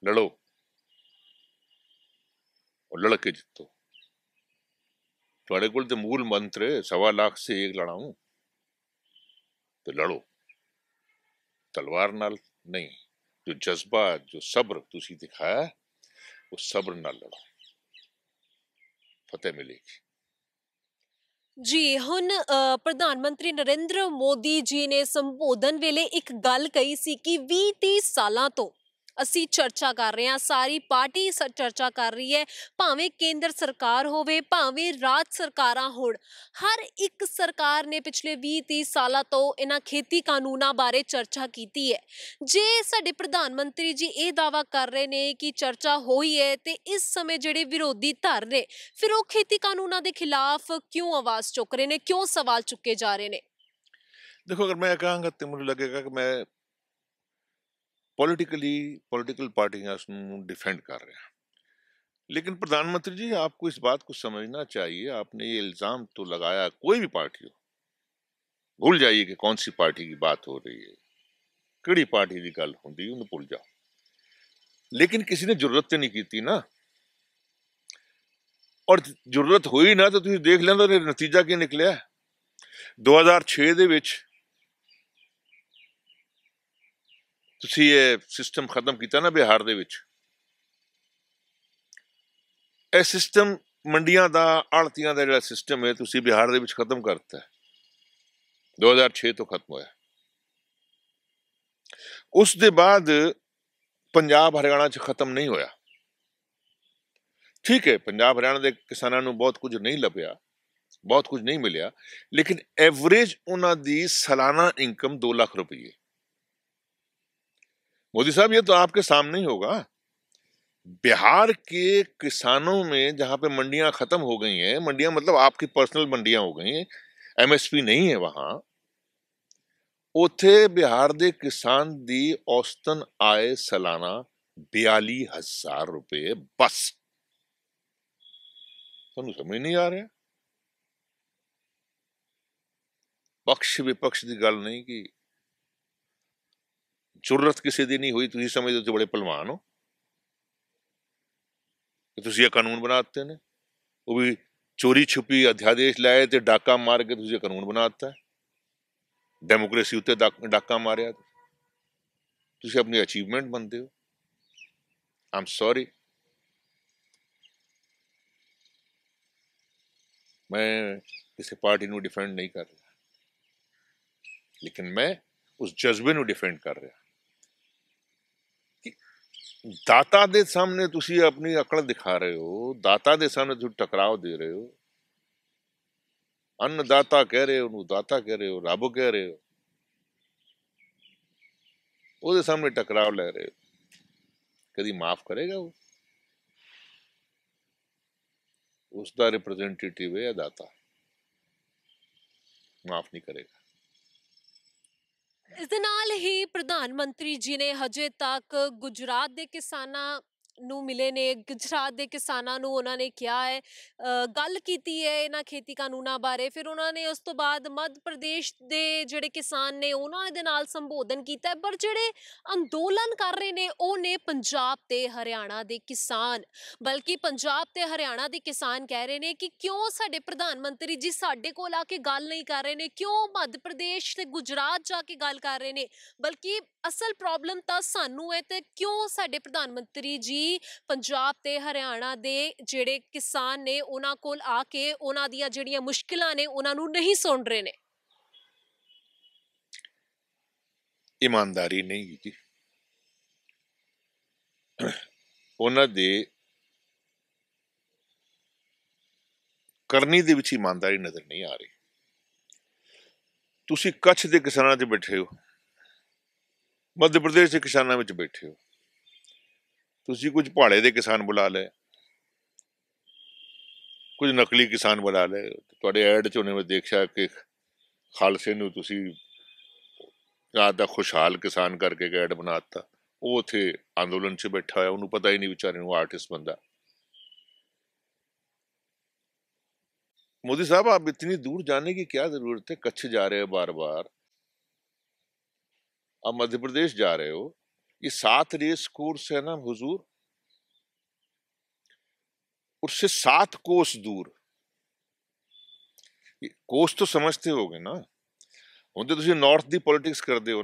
ਲੜੋ ਔਰ ਲੜ ਕੇ ਜਿੱਤੋ ਤੁਹਾਡੇ ਕੋਲ ਤੇ ਮੂਲ ਮੰਤਰ ਹੈ ਸਵਾ ਲੱਖ ਸੇ ਇੱਕ ਲੜਾਉਂ ਤੇ ਲੜੋ ਤਲਵਾਰ ਨਾਲ ਨਹੀਂ ਜੋ ਜਜ਼ਬਾ ਜੋ ਸਬਰ ਤੁਸੀਂ ਦਿਖਾਇਆ ਉਹ ਸਬਰ ਨਾਲ ਲੜੋ ਫਤਿਹ ਮਿਲੇਗੀ ਜੀ ਹੁਣ ਪ੍ਰਧਾਨ ਮੰਤਰੀ ਨਰਿੰਦਰ ਮੋਦੀ ਜੀ ਨੇ ਸੰਬੋਧਨ ਵੇਲੇ ਇੱਕ ਗੱਲ ਕਹੀ ਸੀ ਕਿ 20 30 ਸਾਲਾਂ ਤੋਂ ਅਸੀਂ ਚਰਚਾ ਕਰ ਰਹੇ ਹਾਂ ਸਾਰੀ ਪਾਰਟੀ ਚਰਚਾ ਕਰ ਰਹੀ ਹੈ ਭਾਵੇਂ ਕੇਂਦਰ ਸਰਕਾਰ ਹੋਵੇ ਭਾਵੇਂ ਰਾਜ ਸਰਕਾਰਾਂ ਹੋਣ ਹਰ ਇੱਕ ਸਰਕਾਰ ਨੇ ਪਿਛਲੇ 20 30 ਸਾਲਾਂ ਤੋਂ ਇਹਨਾਂ ਖੇਤੀ ਕਾਨੂੰਨਾਂ ਬਾਰੇ ਚਰਚਾ ਕੀਤੀ ਹੈ ਜੇ ਸਾਡੇ ਪ੍ਰਧਾਨ ਮੰਤਰੀ ਜੀ ਇਹ ਦਾਵਾ ਕਰ ਰਹੇ ਨੇ ਕਿ ਚਰਚਾ ਹੋਈ ਹੈ ਤੇ ਇਸ ਸਮੇਂ ਜਿਹੜੇ ਵਿਰੋਧੀ ਧਰ ਨੇ ਫਿਰ ਉਹ ਖੇਤੀ ਕਾਨੂੰਨਾਂ ਦੇ ਖਿਲਾਫ ਕਿਉਂ ਆਵਾਜ਼ ਚੁੱਕ ਰਹੇ ਨੇ ਕਿਉਂ ਸਵਾਲ ਚੁੱਕੇ ਜਾ ਰਹੇ ਨੇ ਦੇਖੋ ਅਗਰ ਮੈਂ ਕਹਾਂਗਾ ਤੇ ਮੈਨੂੰ ਲੱਗੇਗਾ ਕਿ ਮੈਂ पॉलिटिकली पॉलिटिकल पार्टियाँ उसमें डिफेंड कर रहे हैं लेकिन प्रधानमंत्री जी आपको इस बात को समझना चाहिए आपने ये इल्ज़ाम तो लगाया कोई भी पार्टी हो भूल जाइए कि कौन सी पार्टी की बात हो रही है कड़ी पार्टी की गल ਹੁੰਦੀ भूल जाओ लेकिन किसी ने जरूरत तो नहीं की ना और जरूरत ਹੋਈ ना तो देख लिया तो नतीजा ਨਤੀਜਾ निकलिया दो हज़ार ਦੇ ਤੁਸੀਂ ਇਹ ਸਿਸਟਮ ਖਤਮ ਕੀਤਾ ਨਾ ਬਿਹਾਰ ਦੇ ਵਿੱਚ ਇਹ ਸਿਸਟਮ ਮੰਡੀਆਂ ਦਾ ਆੜਤੀਆਂ ਦਾ ਜਿਹੜਾ ਸਿਸਟਮ ਹੈ ਤੁਸੀਂ ਬਿਹਾਰ ਦੇ ਵਿੱਚ ਖਤਮ ਕਰਤਾ ਹੈ 2006 ਤੋਂ ਖਤਮ ਹੋਇਆ ਉਸ ਦੇ ਬਾਅਦ ਪੰਜਾਬ ਹਰਿਆਣਾ 'ਚ ਖਤਮ ਨਹੀਂ ਹੋਇਆ ਠੀਕ ਹੈ ਪੰਜਾਬ ਹਰਿਆਣਾ ਦੇ ਕਿਸਾਨਾਂ ਨੂੰ ਬਹੁਤ ਕੁਝ ਨਹੀਂ ਲੱਭਿਆ ਬਹੁਤ ਕੁਝ ਨਹੀਂ ਮਿਲਿਆ ਲੇਕਿਨ ਐਵਰੇਜ ਉਹਨਾਂ ਦੀ ਸਾਲਾਨਾ ਇਨਕਮ 2 ਲੱਖ ਰੁਪਏ मोदी साहब ये तो आपके सामने ही होगा बिहार के किसानों में जहाँ पे मंडियाँ ख़त्म हो गई हैं मंडियाँ मतलब आपकी पर्सनल मंडियाँ हो गई हैं एमएसपी नहीं है वहाँ ਉਥੇ किसान ਦੇ ਕਿਸਾਨ ਦੀ ਔਸਤਨ ਆਏ ਸਾਲਾਨਾ 42000 ਰੁਪਏ ਬਸ तो समझ नहीं आ रहा पक्ष विपक्ष की गल नहीं की चुरत किसी की नहीं हुई तुम समझते तो बड़े भलवान हो कि तुम यह कानून बनाते ने वो भी चोरी छुपी अध्यादेश लाए तो डाका मार के तुम कानून बनाता डेमोक्रेसी उत्ते डाका मारिया अपनी अचीवमेंट बनते हो आई एम सॉरी मैं किसी पार्टी को डिफेंड नहीं कर रहा लेकिन मैं उस जज्बे डिफेंड कर रहा ਦਾਤਾ ਦੇ ਸਾਹਮਣੇ ਤੁਸੀਂ ਆਪਣੀ ਅਕਲ ਦਿਖਾ ਰਹੇ ਹੋ ਦਾਤਾ ਦੇ ਸਾਹਮਣੇ ਤੁਸੀਂ ਟਕਰਾਓ ਦੇ ਰਹੇ ਹੋ ਅੰਨ ਦਾਤਾ ਕਹਿ ਰਹੇ ਹੋ ਉਹਨੂੰ ਦਾਤਾ ਕਹਿ ਰਹੇ ਹੋ ਰੱਬ ਕਹਿ ਰਹੇ ਹੋ ਉਹਦੇ ਸਾਹਮਣੇ ਟਕਰਾਓ ਲੈ ਰਹੇ ਹੋ ਕਦੀ ਮਾਫ ਕਰੇਗਾ ਉਹ ਉਸ ਦਾ ਰਿਪਰੈਜ਼ੈਂਟੇਟਿਵ ਹੈ ਦਾਤਾ ਮਾਫ ਨਹੀਂ ਕਰੇਗਾ ਇਸ ਦੇ ਨਾਲ ਹੀ ਪ੍ਰਧਾਨ ਮੰਤਰੀ ਜੀ ਨੇ ਹਜੇ ਤੱਕ ਗੁਜਰਾਤ ਦੇ ਕਿਸਾਨਾਂ ਨੂੰ ਮਿਲੇ ਨੇ ਗੁਜਰਾਤ ਦੇ ਕਿਸਾਨਾਂ ਨੂੰ ਉਹਨਾਂ ਨੇ ਕਿਹਾ ਹੈ ਗੱਲ ਕੀਤੀ ਹੈ ਇਹਨਾਂ ਖੇਤੀ ਕਾਨੂੰਨਾਂ ਬਾਰੇ ਫਿਰ ਉਹਨਾਂ ਨੇ ਉਸ ਤੋਂ ਬਾਅਦ ਮੱਧ ਪ੍ਰਦੇਸ਼ ਦੇ ਜਿਹੜੇ ਕਿਸਾਨ ਨੇ ਉਹਨਾਂ ਦੇ ਨਾਲ ਸੰਬੋਧਨ ਕੀਤਾ ਪਰ ਜਿਹੜੇ ਅੰਦੋਲਨ ਕਰ ਰਹੇ ਨੇ ਉਹ ਨੇ ਪੰਜਾਬ ਤੇ ਹਰਿਆਣਾ ਦੇ ਕਿਸਾਨ ਬਲਕਿ ਪੰਜਾਬ ਤੇ ਹਰਿਆਣਾ ਦੇ ਕਿਸਾਨ ਕਹਿ ਰਹੇ ਨੇ ਕਿ ਕਿਉਂ ਸਾਡੇ ਪ੍ਰਧਾਨ ਮੰਤਰੀ ਜੀ ਸਾਡੇ ਕੋਲ ਆ ਕੇ ਗੱਲ ਨਹੀਂ ਕਰ ਰਹੇ ਨੇ ਕਿਉਂ ਮੱਧ ਪ੍ਰਦੇਸ਼ ਤੇ ਗੁਜਰਾਤ ਜਾ ਕੇ ਗੱਲ ਕਰ ਰਹੇ ਨੇ ਬਲਕਿ ਅਸਲ ਪ੍ਰੋਬਲਮ ਤਾਂ ਸਾਨੂੰ ਹੈ ਤੇ ਕਿਉਂ ਸਾਡੇ ਪ੍ਰਧਾਨ ਮੰਤਰੀ ਜੀ ਪੰਜਾਬ ਤੇ ਹਰਿਆਣਾ ਦੇ ਜਿਹੜੇ ਕਿਸਾਨ ਨੇ ਉਹਨਾਂ ਕੋਲ ਆ ਕੇ ਉਹਨਾਂ ਦੀਆਂ ਜਿਹੜੀਆਂ ਮੁਸ਼ਕਲਾਂ ਨੇ ਉਹਨਾਂ ਨੂੰ ਨਹੀਂ ਸੁਣ ਰਹੇ ਨੇ ਇਮਾਨਦਾਰੀ ਨਹੀਂ ਜੀ ਉਹਨਾਂ ਦੇ ਕਰਨੀ ਦੇ ਵਿੱਚ ਇਮਾਨਦਾਰੀ ਨਜ਼ਰ ਨਹੀਂ ਆ ਰਹੀ ਤੁਸੀਂ ਕੱਛ ਦੇ ਕਿਸਾਨਾਂ ਦੇ ਬੈਠੇ ਹੋ ਮੱਧ ਪ੍ਰਦੇਸ਼ ਦੇ ਕਿਸਾਨਾਂ ਵਿੱਚ ਬੈਠੇ ਹੋ ਤੁਸੀਂ ਕੁਝ ਪਹਾੜੇ ਦੇ ਕਿਸਾਨ ਬੁਲਾ ਲਏ ਕੁਝ ਨਕਲੀ ਕਿਸਾਨ ਬੁਲਾ ਲਏ ਤੁਹਾਡੇ ਐਡ 'ਚ ਉਹਨੇ ਮੈਂ ਦੇਖਿਆ ਕਿ ਖਾਲਸੇ ਨੂੰ ਤੁਸੀਂ ਰਾਤ ਦਾ ਖੁਸ਼ਹਾਲ ਕਿਸਾਨ ਕਰਕੇ ਐਡ ਬਣਾਤਾ ਉਹ ਉਥੇ ਅੰਦੋਲਨ 'ਚ ਬੈਠਾ ਹੋਇਆ ਉਹਨੂੰ ਪਤਾ ਹੀ ਨਹੀਂ ਵਿਚਾਰੇ ਨੂੰ ਆਰਟਿਸਟ ਬੰਦਾ मोदी साहब आप इतनी दूर जाने की क्या ज़रूरत है कच्छ जा रहे हैं बार बार अब मध्य प्रदेश जा रहे हो ये सात रेस कोर्स है ना हुजूर उससे सात कोस दूर कोस तो समझते तो हो गए ना हम तो नॉर्थ दी पॉलिटिक्स कर ਕਰਦੇ ਹੋ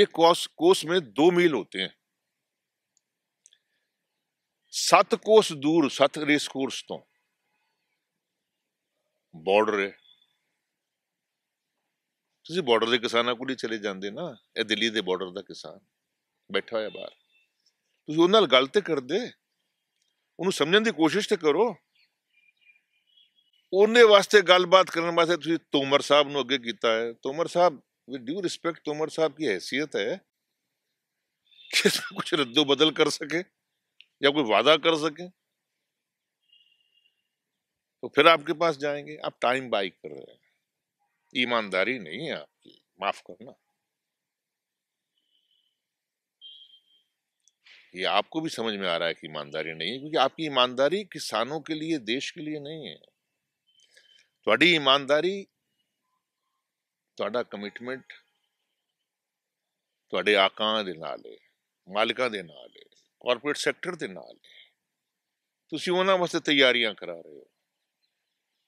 एक कोस कोस में दो मील होते हैं सात कोस दूर सात रेस कोर्स तो बॉर्डर है ਤੁਸੀਂ ਬਾਰਡਰ ਦੇ ਕਿਸਾਨਾਂ ਕੋਲ ਹੀ ਚਲੇ ਜਾਂਦੇ ਨਾ ਇਹ ਦਿੱਲੀ ਦੇ ਬਾਰਡਰ ਦਾ ਕਿਸਾਨ ਬੈਠਾ ਹੋਇਆ ਬਾਹਰ ਤੁਸੀਂ ਉਹਨਾਂ ਨਾਲ ਗੱਲ ਤੇ ਕਰਦੇ ਉਹਨੂੰ ਸਮਝਣ ਦੀ ਕੋਸ਼ਿਸ਼ ਤੇ ਕਰੋ ਉਹਨੇ ਵਾਸਤੇ ਗੱਲਬਾਤ ਕਰਨ ਵਾਸਤੇ ਤੁਸੀਂ ਤੋਮਰ ਸਾਹਿਬ ਨੂੰ ਅੱਗੇ ਕੀਤਾ ਹੈ Tomar sahib with due respect Tomar sahab की हैसियत है कि इसमें कुछ रद्दो बदल कर सके या कोई वादा कर सके तो फिर आपके पास जाएंगे आप टाइम बाइक कर रहे हैं ईमानदारी नहीं है आपकी माफ करना ये आपको भी समझ में आ रहा है कि ईमानदारी नहीं है क्योंकि आपकी ईमानदारी किसानों के लिए देश के लिए नहीं है थोड़ी ईमानदारी थोड़ा कमिटमेंट थोड़े आका दे नाले मालिका दे नाले कॉरपोरेट सेक्टर दे नाले तुसी होना वास्ते तैयारियां करा रहे हो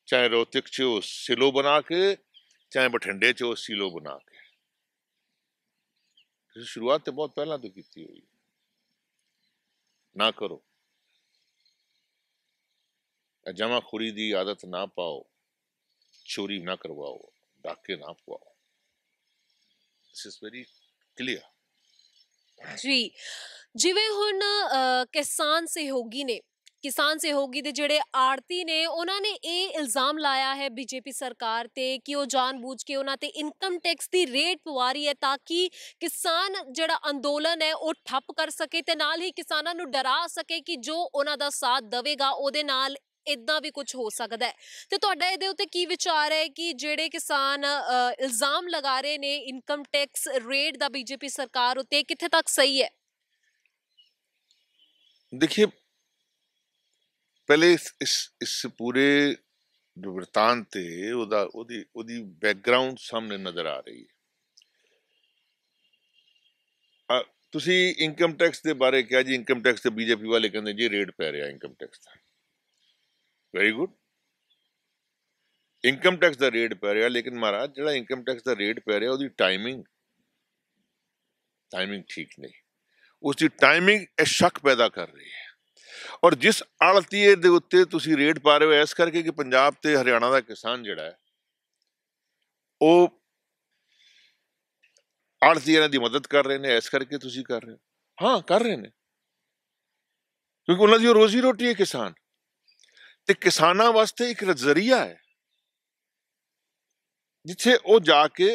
चाहे रोहतिक चो सिलो बना के ਚਾਹੇ ਬਠਿੰਡੇ ਚੋਂ ਸੀਲੋ ਬਣਾ ਕੇ ਤੁਸੀਂ ਸ਼ੁਰੂਆਤ ਤੇ ਬਹੁਤ ਪਹਿਲਾਂ ਤੋਂ ਕੀਤੀ ਹੋਈ ਨਾ ਕਰੋ जमाखोरी की आदत ना पाओ चोरी ना करवाओ डाके ना पवाओ दिस इज वेरी क्लियर जी जिवें हुन किसान सहयोगी ने ਕਿਸਾਨ ਸਹਿਯੋਗੀ ਦੇ ਜਿਹੜੇ ਆੜਤੀ ਨੇ ਉਹਨਾਂ ਨੇ ਇਹ ਇਲਜ਼ਾਮ ਲਾਇਆ ਹੈ ਬੀਜੇਪੀ ਸਰਕਾਰ ਤੇ ਕਿ ਉਹ ਜਾਣਬੁੱਝ ਕੇ ਉਹਨਾਂ ਤੇ ਇਨਕਮ ਟੈਕਸ ਦੀ ਰੇਟ ਪਵਾ ਰਹੀ ਹੈ ਤਾਂ ਕਿ ਕਿਸਾਨ ਜਿਹੜਾ ਅੰਦੋਲਨ ਹੈ ਉਹ ਠੱਪ ਕਰ ਸਕੇ ਤੇ ਨਾਲ ਹੀ ਕਿਸਾਨਾਂ ਨੂੰ ਡਰਾ ਸਕੇ ਕਿ ਜੋ ਉਹਨਾਂ ਦਾ ਸਾਥ ਦੇਵੇਗਾ ਉਹਦੇ ਨਾਲ ਇਦਾਂ ਵੀ ਕੁਝ ਹੋ ਸਕਦਾ ਹੈ ਤੇ ਤੁਹਾਡਾ ਇਹਦੇ ਉੱਤੇ ਕੀ ਵਿਚਾਰ ਹੈ ਕਿ ਜਿਹੜੇ ਕਿਸਾਨ ਇਲਜ਼ਾਮ ਲਗਾ ਰਹੇ ਨੇ ਇਨਕਮ ਟੈਕਸ ਰੇਟ ਦਾ ਬੀਜੇਪੀ ਸਰਕਾਰ ਉੱਤੇ ਕਿੱਥੇ ਤੱਕ ਸਹੀ ਹੈ ਦੇਖਿਏ ਪਹਿਲੇ ਇਸ ਇਸ ਪੂਰੇ ਵਿਵਰਤਾਂ ਤੇ ਉਹਦਾ ਉਹਦੀ ਉਹਦੀ ਬੈਕਗ੍ਰਾਉਂਡ ਸਾਹਮਣੇ ਨਜ਼ਰ ਆ ਰਹੀ ਹੈ ਤੁਸੀਂ ਇਨਕਮ ਟੈਕਸ ਦੇ ਬਾਰੇ ਕਿਹਾ ਜੀ ਇਨਕਮ ਟੈਕਸ ਤੇ ਬੀਜੇਪੀ ਵਾਲੇ ਕਹਿੰਦੇ ਜੀ ਰੇਟ ਪੈ ਰਿਹਾ ਇਨਕਮ ਟੈਕਸ ਦਾ ਵੈਰੀ ਗੁੱਡ ਇਨਕਮ ਟੈਕਸ ਦਾ ਰੇਟ ਪੈ ਰਿਹਾ ਲੇਕਿਨ ਮਹਾਰਾਜ ਜਿਹੜਾ ਇਨਕਮ ਟੈਕਸ ਦਾ ਰੇਟ ਪੈ ਰਿਹਾ ਉਹਦੀ ਟਾਈਮਿੰਗ ਟਾਈਮਿੰਗ ਠੀਕ ਨਹੀਂ ਉਸ ਦੀ ਟਾਈਮਿੰਗ ਇਹ ਸ਼ੱਕ ਪੈਦਾ ਕਰ ਰਹੀ ਹੈ ਔਰ ਜਿਸ ਆੜਤੀਏ ਦੇ ਉੱਤੇ ਤੁਸੀਂ ਰੇਟ ਪਾ ਰਹੇ ਹੋ ਇਸ ਕਰਕੇ ਕਿ ਪੰਜਾਬ ਤੇ ਹਰਿਆਣਾ ਦਾ ਕਿਸਾਨ ਜਿਹੜਾ ਹੈ ਉਹ ਨਾਲ ਦੀ ਮਦਦ ਕਰ ਰਹੇ ਨੇ ਇਸ ਕਰਕੇ ਤੁਸੀਂ ਕਰ ਰਹੇ ਹੋ ਹਾਂ ਕਰ ਰਹੇ ਨੇ ਕਿਉਂਕਿ ਉਹਨਾਂ ਦੀ ਰੋਜ਼ੀ ਰੋਟੀ ਹੈ ਕਿਸਾਨ ਤੇ ਕਿਸਾਨਾਂ ਵਾਸਤੇ ਇੱਕ ਜ਼ਰੀਆ ਹੈ ਜਿੱਥੇ ਉਹ ਜਾ ਕੇ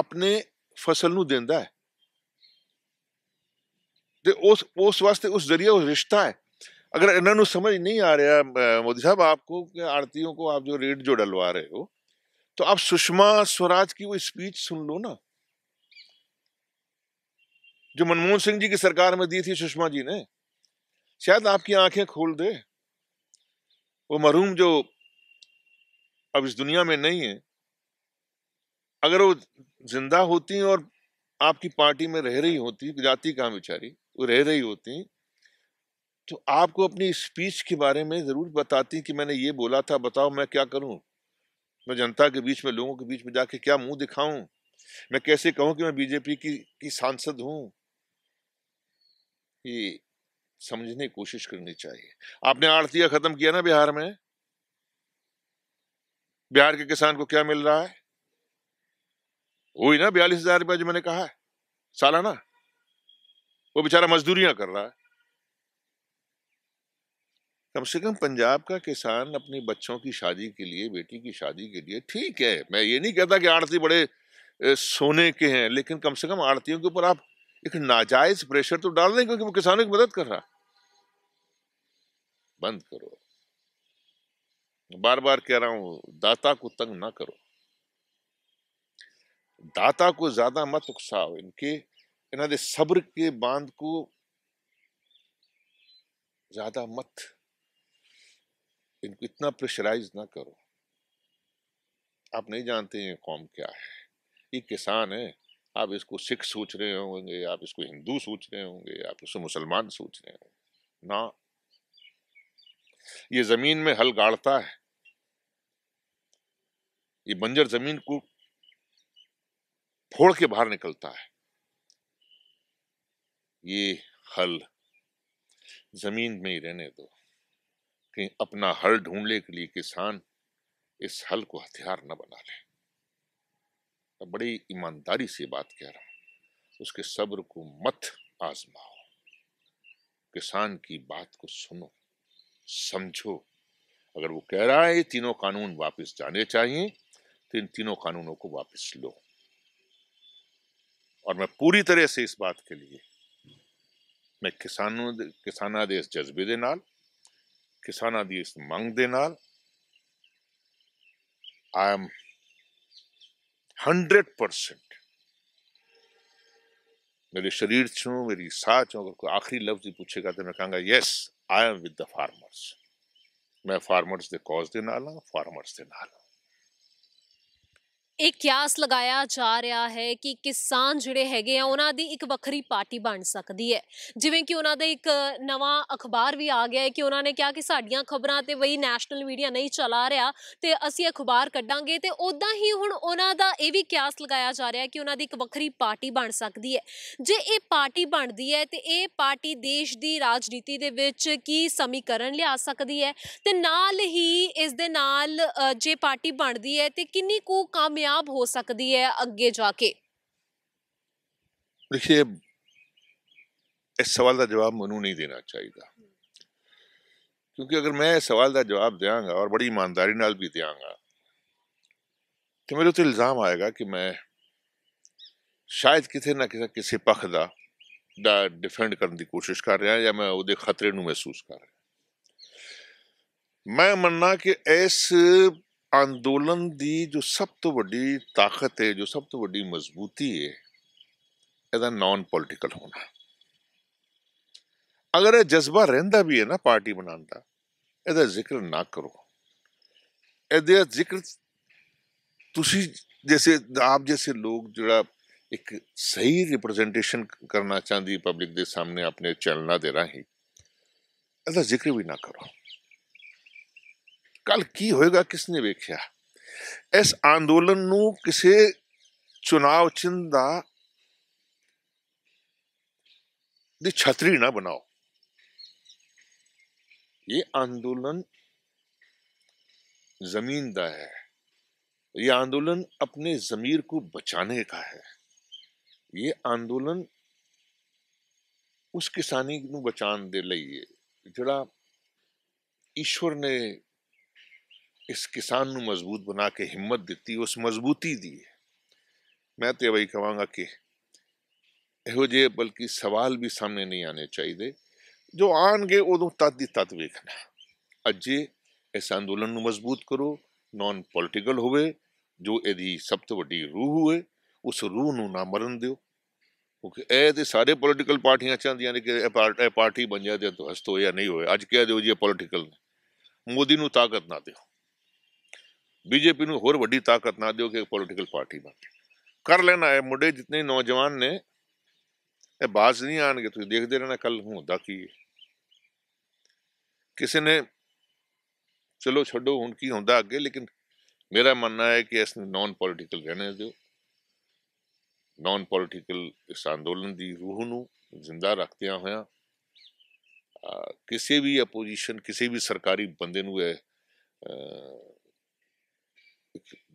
ਆਪਣੇ ਫਸਲ ਨੂੰ ਦਿੰਦਾ ਹੈ ਤੇ ਉਸ ਉਸ ਵਾਸਤੇ ਉਸ ਜ਼ਰੀਆ ਉਹ ਰਿਸ਼ਤਾ ਹੈ अगर इन्होंने समझ नहीं आ रहा मोदी साहब आपको आरतीयों को आप जो रेट जो डलवा रहे हो तो आप सुषमा स्वराज की वो स्पीच सुन लो ना जो मनमोहन सिंह जी की सरकार में दी थी सुषमा जी ने शायद आपकी आंखें खोल दे वो मरूम जो अब इस दुनिया में नहीं है अगर वो जिंदा होती और आपकी पार्टी में रह रही होती जाती काम बेचारी वो रह रही होती तो आपको अपनी स्पीच के बारे में ज़रूर बताती कि मैंने ये बोला था बताओ मैं क्या करूं मैं जनता के बीच में लोगों के बीच में जाके क्या मुंह दिखाऊं मैं कैसे कहूं कि मैं बीजेपी की की सांसद हूं ये समझने की कोशिश करनी चाहिए आपने आड़तिया ख़त्म किया ना बिहार में बिहार के किसान को क्या मिल रहा है वही ना बयालीस हज़ार रुपया जो मैंने कहा है सालाना वो बेचारा मजदूरियां कर रहा है कम से कम पंजाब का किसान अपने बच्चों की शादी के लिए बेटी की शादी के लिए ठीक है मैं ये नहीं कहता कि आड़ती बड़े सोने के हैं लेकिन कम से कम आड़तियों के ऊपर आप एक नाजायज प्रेशर तो डाल दें क्योंकि वो किसानों की मदद कर रहा बंद करो बार बार कह रहा हूं दाता को तंग ना करो दाता को ज्यादा मत उकसाओ इनके इन्होंने सब्र के बांध को ज्यादा मत इनको इतना प्रेशराइज ना करो आप नहीं जानते ये कौम क्या है ये किसान है आप इसको सिख सोच रहे होंगे आप इसको हिंदू सोच रहे होंगे आप इसको मुसलमान सोच रहे होंगे ना ये जमीन में हल गाड़ता है ये बंजर जमीन को फोड़ के बाहर निकलता है ये हल जमीन में ही रहने दो कहीं अपना हल ढूंढने के लिए किसान इस हल को हथियार न बना ले बड़ी ईमानदारी से बात कह रहा हूं उसके सब्र को मत आजमाओ किसान की बात को सुनो समझो अगर वो कह रहा है तीनों कानून वापस जाने चाहिए तो इन तीनों कानूनों को वापस लो और मैं पूरी तरह से इस बात के लिए मैं किसानों किसानादेश जज्बे के नाल किसान की इस मंग के आई एम हंड्रेड परसेंट मेरे शरीर चो मेरी सह चो अगर कोई आखिरी लफ्ज ही पूछेगा तो मैं कहूँगा yes I am with the farmers मैं फार्मर्स के कॉज के नाल हाँ फार्मर्स के नाल हाँ ਇਹ ਕਿਆਸ ਲਗਾਇਆ ਜਾ ਰਿਹਾ ਹੈ ਕਿ ਕਿਸਾਨ ਜਿਹੜੇ ਹੈਗੇ ਆ ਉਹਨਾਂ ਦੀ ਇੱਕ ਵੱਖਰੀ ਪਾਰਟੀ ਬਣ ਸਕਦੀ ਹੈ ਜਿਵੇਂ ਕਿ ਉਹਨਾਂ ਦਾ ਇੱਕ ਨਵਾਂ ਅਖਬਾਰ ਵੀ ਆ ਗਿਆ ਹੈ ਕਿ ਉਹਨਾਂ ਨੇ ਕਿਹਾ ਕਿ ਸਾਡੀਆਂ ਖਬਰਾਂ ਤੇ ਵਈ ਨੈਸ਼ਨਲ ਮੀਡੀਆ ਨਹੀਂ ਚਲਾ ਰਿਹਾ ਤੇ ਅਸੀਂ ਅਖਬਾਰ ਕੱਢਾਂਗੇ ਤੇ ਉਦਾਂ ਹੀ ਹੁਣ ਉਹਨਾਂ ਦਾ ਇਹ ਵੀ ਕਿਆਸ ਲਗਾਇਆ ਜਾ ਰਿਹਾ ਹੈ ਕਿ ਉਹਨਾਂ ਦੀ ਇੱਕ ਵੱਖਰੀ ਪਾਰਟੀ ਬਣ ਸਕਦੀ ਹੈ ਜੇ ਇਹ ਪਾਰਟੀ ਬਣਦੀ ਹੈ ਤੇ ਇਹ ਪਾਰਟੀ ਦੇਸ਼ ਦੀ ਰਾਜਨੀਤੀ ਦੇ ਵਿੱਚ ਕੀ ਸਮੀਕਰਨ ਲਿਆ ਸਕਦੀ ਹੈ ਤੇ ਨਾਲ ਹੀ ਇਸ ਦੇ ਨਾਲ ਜੇ ਪਾਰਟੀ ਬਣਦੀ ਹੈ ਤੇ ਕਿੰਨੀ ਕੁ ਕਾਮ ਕਾਮਯਾਬ ਹੋ ਸਕਦੀ ਹੈ ਅੱਗੇ ਜਾ देखिए इस सवाल का जवाब मनु नहीं देना चाहिए क्योंकि अगर मैं इस सवाल का जवाब देंगा और बड़ी ईमानदारी भी देंगा तो मेरे तो इल्ज़ाम आएगा कि मैं शायद किसी ना किसी किसी पक्ष का डिफेंड करने की कोशिश कर रहा ਰਿਹਾ ਜਾਂ ਮੈਂ ਉਹਦੇ ਖਤਰੇ ਨੂੰ ਮਹਿਸੂਸ ਕਰ ਰਿਹਾ ਮੈਂ ਮੰਨਣਾ ਕਿ ਇਸ ਅੰਦੋਲਨ ਦੀ ਜੋ ਸਭ ਤੋਂ ਵੱਡੀ ਤਾਕਤ ਹੈ ਜੋ ਸਭ ਤੋਂ ਵੱਡੀ ਮਜ਼ਬੂਤੀ ਹੈ ਇਹਦਾ ਨਾਨ ਪੋਲੀਟੀਕਲ ਹੋਣਾ ਅਗਰ ਇਹ ਜਜ਼ਬਾ ਰਹਿੰਦਾ ਵੀ ਹੈ ਨਾ ਪਾਰਟੀ ਬਣਾਉਣ ਦਾ ਇਹਦਾ ਜ਼ਿਕਰ ਨਾ ਕਰੋ ਇਹਦੇ ਜ਼ਿਕਰ ਤੁਸੀਂ जैसे आप जैसे लोग जरा एक सही रिप्रेजेंटेशन करना चाहती पब्लिक के सामने अपने चलना दे रही ਇਹਦਾ ਜ਼ਿਕਰ ਵੀ ਨਾ ਕਰੋ कल की ਹੋਏਗਾ किसने वेख्या इस आंदोलन ਅੰਦੋਲਨ ਨੂੰ चुनाव चिन्ह का छतरी ना बनाओ ये आंदोलन जमीन का है ये आंदोलन अपने जमीर को बचाने का है ये आंदोलन उस किसानी को बचाने के लिए जड़ा ईश्वर ने ਇਸ ਕਿਸਾਨ ਨੂੰ ਮਜ਼ਬੂਤ ਬਣਾ ਕੇ ਹਿੰਮਤ ਦਿੱਤੀ ਉਸ ਮਜ਼ਬੂਤੀ ਦੀ ਮੈਂ ਤੇ ਬਈ ਕਹਾਂਗਾ ਕਿ ਇਹੋ ਜੇ ਬਲਕਿ ਸਵਾਲ ਵੀ ਸਾਹਮਣੇ ਨਹੀਂ ਆਨੇ ਚਾਹੀਦੇ ਜੋ ਆਣਗੇ ਉਦੋਂ ਤਦ ਦੀ ਤਦ ਵੇਖਣਾ ਅੱਜੇ ਇਸ ਅੰਦੋਲਨ ਨੂੰ ਮਜ਼ਬੂਤ ਕਰੋ ਨਾਨ ਪੋਲਿਟੀਕਲ ਹੋਵੇ ਜੋ ਇਹਦੀ ਸਭ ਤੋਂ ਵੱਡੀ ਰੂਹ ਹੋਵੇ ਉਸ ਰੂਹ ਨੂੰ ਨਾ ਮਰਨ ਦਿਓ ਕਿਉਂਕਿ ਇਹ ਤੇ ਸਾਰੇ ਪੋਲਿਟੀਕਲ ਪਾਰਟੀਆਂ ਚਾਹੁੰਦੀਆਂ ਨੇ ਕਿ ਇਹ ਪਾਰਟੀ ਬਣ ਜਾਏ ਤੇ ਹਸਤ ਹੋਇਆ ਨਹੀਂ ਹੋਏ ਅੱਜ ਕਹਿ ਦਿਓ ਜੀ ਇਹ ਪੋਲਿਟੀਕਲ ਨੇ ਮੋਦੀ ਨੂੰ ਤਾਕਤ ਨਾ ਦਿਓ ਬੀਜੇਪੀ ਨੂੰ ਹੋਰ ਵੱਡੀ ਤਾਕਤ ਨਾ ਦਿਓ ਕਿ ਪੋਲਿਟੀਕਲ ਪਾਰਟੀ ਬਣੇ ਕਰ ਲੈਣਾ ਹੈ ਮੁੰਡੇ ਜਿੰਨੇ ਨੌਜਵਾਨ ਨੇ ਇਹ ਬਾਸ ਨਹੀਂ ਆਣਗੇ ਤੁਸੀਂ ਦੇਖਦੇ ਰਹਿਣਾ ਕੱਲ ਹੁੰਦਾ ਕੀ ਕਿਸੇ ਨੇ ਚਲੋ ਛੱਡੋ ਹੁਣ ਕੀ ਹੁੰਦਾ ਅੱਗੇ ਲੇਕਿਨ ਮੇਰਾ ਮੰਨਣਾ ਹੈ ਕਿ ਇਸ ਨੂੰ ਨਾਨ ਪੋਲਿਟੀਕਲ ਰਹਿਣੇ ਦਿਓ ਨਾਨ ਪੋਲਿਟੀਕਲ ਇਸ ਅੰਦੋਲਨ ਦੀ ਰੂਹ ਨੂੰ ਜ਼ਿੰਦਾ ਰੱਖਦਿਆਂ ਹੋਇਆਂ ਕਿਸੇ ਵੀ ਆਪੋਜੀਸ਼ਨ ਕਿਸੇ ਵੀ ਸਰਕਾਰੀ ਬੰਦੇ ਨੂੰ ਇਹ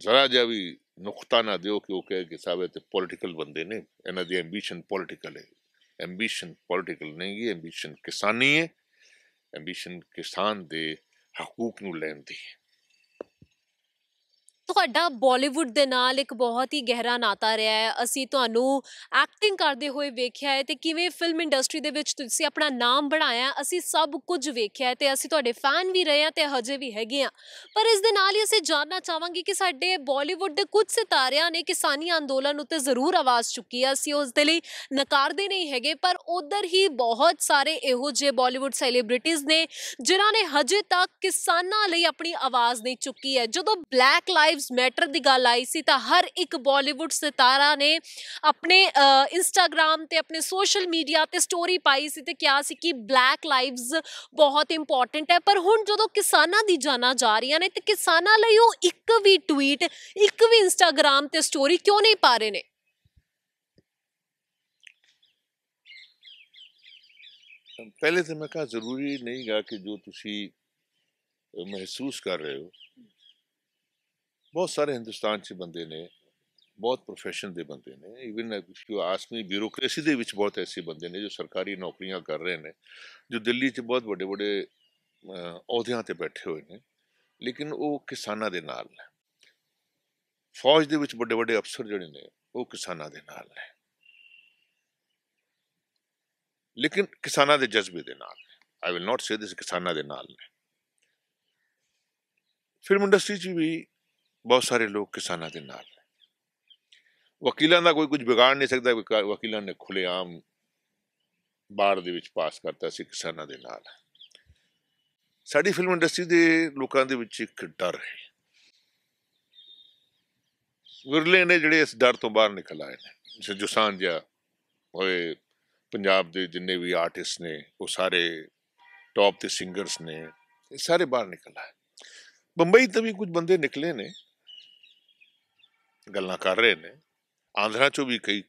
જરા જાવી નુક્તા ના દેઓ કે ઓકે ગિસાવે તે પોલિટિકલ બнде ને energy ambition political ambition political નહીં એમ્બિશન કિસાની હે એમ્બિશન કિસાન દે હકૂક નુ લેન્દી ਤੁਹਾਡਾ ਬਾਲੀਵੁੱਡ ਦੇ ਨਾਲ ਇੱਕ ਬਹੁਤ ਹੀ ਗਹਿਰਾ ਨਾਤਾ ਰਿਹਾ ਹੈ ਅਸੀਂ ਤੁਹਾਨੂੰ ਐਕਟਿੰਗ ਕਰਦੇ ਹੋਏ ਵੇਖਿਆ ਹੈ ਤੇ ਕਿਵੇਂ ਫਿਲਮ ਇੰਡਸਟਰੀ ਦੇ ਵਿੱਚ ਤੁਸੀਂ ਆਪਣਾ ਨਾਮ ਬਣਾਇਆ ਅਸੀਂ ਸਭ ਕੁਝ ਵੇਖਿਆ ਤੇ ਅਸੀਂ ਤੁਹਾਡੇ ਫੈਨ ਵੀ ਰਹੇ ਹਾਂ ਤੇ ਹਜੇ ਵੀ ਹੈਗੇ ਆ ਪਰ ਇਸ ਦੇ ਨਾਲ ਹੀ ਅਸੀਂ ਜਾਣਨਾ ਚਾਹਾਂਗੇ ਕਿ ਸਾਡੇ ਬਾਲੀਵੁੱਡ ਦੇ ਕੁਝ ਸਿਤਾਰਿਆਂ ਨੇ ਕਿਸਾਨੀ ਅੰਦੋਲਨ ਉੱਤੇ ਜ਼ਰੂਰ ਆਵਾਜ਼ ਚੁੱਕੀ ਆ ਅਸੀਂ ਉਸ ਦੇ ਲਈ ਨਕਾਰਦੇ ਨਹੀਂ ਹੈਗੇ ਪਰ ਉਧਰ ਹੀ ਬਹੁਤ ਸਾਰੇ ਇਹੋ ਜਿਹੇ ਬਾਲੀਵੁੱਡ ਸੈਲੀਬ੍ਰਿਟੀਜ਼ ਨੇ ਜਿਨ੍ਹਾਂ ਨੇ ਹਜੇ ਤੱਕ ਕਿਸਾਨਾਂ ਲਈ ਆਪਣੀ ਆਵਾਜ਼ ਨਹੀਂ ਚੁੱਕੀ ਹੈ ਜਦੋਂ ਬਲੈਕ ਲਾਈਵ लाइव्स मैटर की गल आई सी तो हर एक बॉलीवुड सितारा ने अपने इंस्टाग्राम से अपने सोशल मीडिया से स्टोरी पाई सी तो क्या कि ब्लैक लाइव्स बहुत इंपॉर्टेंट है पर हूँ जो किसान दाना जा रही ने तो किसान एक भी ट्वीट एक भी इंस्टाग्राम से स्टोरी क्यों नहीं पा रहे ने पहले तो मैं कहा जरूरी नहीं गा कि जो तुम महसूस कर रहे हो ਬਹੁਤ ਸਾਰੇ ਹਿੰਦੁਸਤਾਨ 'ਚ ਬੰਦੇ ਨੇ ਬਹੁਤ ਪ੍ਰੋਫੈਸ਼ਨ ਦੇ ਬੰਦੇ ਨੇ even if you ask me bureaucracy ਦੇ ਵਿੱਚ ਬਹੁਤ ਐਸੇ ਬੰਦੇ ਨੇ ਜੋ ਸਰਕਾਰੀ ਨੌਕਰੀਆਂ ਕਰ ਰਹੇ ਨੇ ਜੋ ਦਿੱਲੀ 'ਚ ਬਹੁਤ ਵੱਡੇ ਵੱਡੇ ਅਹੁਦਿਆਂ ਤੇ ਬੈਠੇ ਹੋਏ ਨੇ ਲੇਕਿਨ ਉਹ ਕਿਸਾਨਾਂ ਦੇ ਨਾਲ ਨੇ ਫੌਜ ਦੇ ਵਿੱਚ ਵੱਡੇ ਵੱਡੇ ਅਫਸਰ ਜਿਹੜੇ ਨੇ ਉਹ ਕਿਸਾਨਾਂ ਦੇ ਨਾਲ ਨੇ ਲੇਕਿਨ ਕਿਸਾਨਾਂ ਦੇ ਜਜ਼ਬੇ ਦੇ ਨਾਲ ਆਈ ਵਿਲ ਨਾਟ ਸੇ ਦਿਸ ਕਿਸਾਨਾਂ ਦੇ ਨਾਲ ਨੇ ਫਿਲਮ ਇੰਡਸਟਰੀ 'ਚ ਵੀ ਬਹੁਤ ਸਾਰੇ ਲੋਕ ਕਿਸਾਨਾਂ ਦੇ ਨਾਲ ਵਕੀਲਾਂ ਦਾ ਕੋਈ ਕੁਝ ਵਿਗਾੜ ਨਹੀਂ ਸਕਦਾ ਵਕੀਲਾਂ ਨੇ ਖੁੱਲੇਆਮ ਬਾੜ ਦੇ ਵਿੱਚ ਪਾਸ ਕਰਤਾ ਸੀ ਕਿਸਾਨਾਂ ਦੇ ਨਾਲ ਸਾਡੀ ਫਿਲਮ ਇੰਡਸਟਰੀ ਦੇ ਲੋਕਾਂ ਦੇ ਵਿੱਚ ਇੱਕ ਡਰ ਹੈ ਵਿਰਲੇ ਨੇ ਜਿਹੜੇ ਇਸ ਡਰ ਤੋਂ ਬਾਹਰ ਨਿਕਲ ਆਏ ਨੇ ਜਿਵੇਂ ਜੁਸਾਨ ਜਿਆ ਹੋਏ ਪੰਜਾਬ ਦੇ ਜਿੰਨੇ ਵੀ ਆਰਟਿਸਟ ਨੇ ਉਹ ਸਾਰੇ ਟੌਪ ਦੇ ਸਿੰਗਰਸ ਨੇ ਸਾਰੇ ਬਾਹਰ ਨਿਕਲ ਆਏ ਬੰਬਈ ਤੋਂ ਵੀ ਕੁਝ ਬੰਦੇ ਨਿਕਲੇ ਨੇ ਗੱਲਾਂ ਕਰ ਰਹੇ ਨੇ ਆਂਧਰਾ ਚੋਂ ਵੀ ਕਈ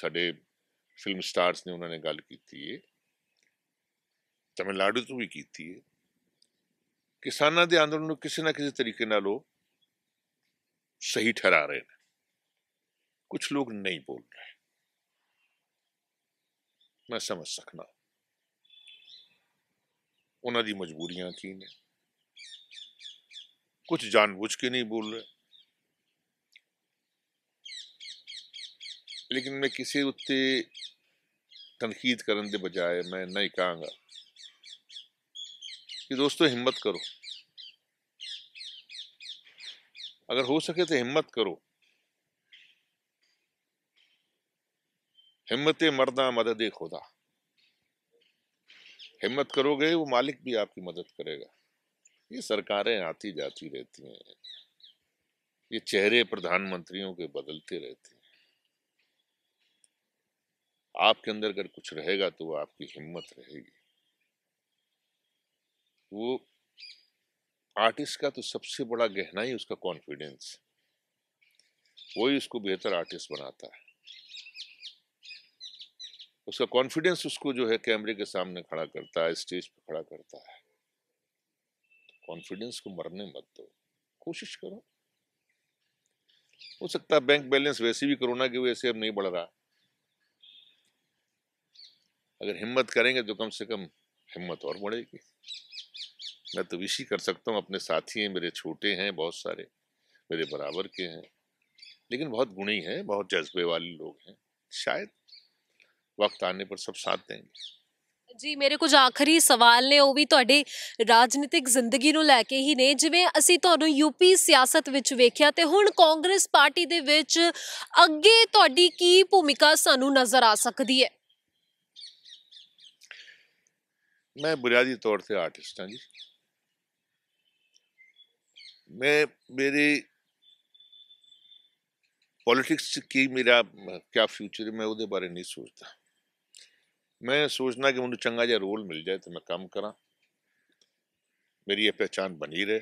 ਸਾਡੇ ਫਿਲਮ ਸਟਾਰਸ ਨੇ ਉਹਨਾਂ ਨੇ ਗੱਲ ਕੀਤੀ ਹੈ ਤਮਿਲਨਾਡੂ ਤੋਂ ਵੀ ਕੀਤੀ ਹੈ ਕਿਸਾਨਾਂ ਦੇ ਅੰਦਰ ਨੂੰ ਕਿਸੇ ਨਾ ਕਿਸੇ ਤਰੀਕੇ ਨਾਲ ਉਹ ਸਹੀ ਠਹਿਰਾ ਰਹੇ ਨੇ ਕੁਝ ਲੋਕ ਨਹੀਂ ਬੋਲ ਰਹੇ ਮੈਂ ਸਮਝ ਸਕਣਾ ਉਹਨਾਂ ਦੀ ਮਜਬੂਰੀਆਂ ਕੀ ਨੇ ਕੁਝ ਜਾਣਬੁੱਝ ਕੇ ਨਹੀਂ ਬੋਲ ਰਹੇ लेकिन मैं किसी उत्ते तनकीद करने के बजाय मैं नहीं ਕਹਾਂਗਾ कि दोस्तों हिम्मत करो अगर हो सके तो हिम्मत करो हिम्मत मरदा मदद खुदा हिम्मत करोगे वो मालिक भी आपकी मदद करेगा ये सरकारें आती जाती रहती हैं ये चेहरे प्रधानमंत्रियों के बदलते रहते हैं आपके अंदर अगर कुछ रहेगा तो वो आपकी हिम्मत रहेगी वो आर्टिस्ट का तो सबसे बड़ा गहना ही उसका कॉन्फिडेंस वही उसको बेहतर आर्टिस्ट बनाता है उसका कॉन्फिडेंस उसको जो है कैमरे के सामने खड़ा करता है स्टेज पर खड़ा करता है कॉन्फिडेंस को मरने मत दो कोशिश करो हो सकता है बैंक बैलेंस वैसे भी कोरोना की वजह से अब नहीं बढ़ रहा अगर हिम्मत करेंगे तो कम से कम हिम्मत और बढ़ेगी मैं तो विशी कर सकता हूँ अपने साथी हैं मेरे छोटे हैं बहुत सारे मेरे बराबर के हैं लेकिन बहुत गुणी हैं बहुत जज्बे वाले लोग हैं शायद वक्त आने पर सब साथ देंगे जी मेरे कुछ आखिरी सवाल ने वह भी तो राजनीतिक जिंदगी ਨੂੰ लैके ही ने जिमें असी तो यूपी सियासत ਸਿਆਸਤ ਵਿੱਚ ਵੇਖਿਆ ਤੇ ਹੁਣ ਕਾਂਗਰਸ ਪਾਰਟੀ ਦੇ ਵਿੱਚ ਅੱਗੇ ਤੁਹਾਡੀ ਕੀ ਭੂਮਿਕਾ ਸਾਨੂੰ ਨਜ਼ਰ मैं बुनियादी तौर से आर्टिस्ट हाँ जी मैं मेरी पॉलिटिक्स की मेरा क्या फ्यूचर है मैं वो बारे नहीं सोचता मैं सोचना कि मुझे चंगा जहा रोल मिल जाए तो मैं काम करा मेरी यह पहचान बनी रहे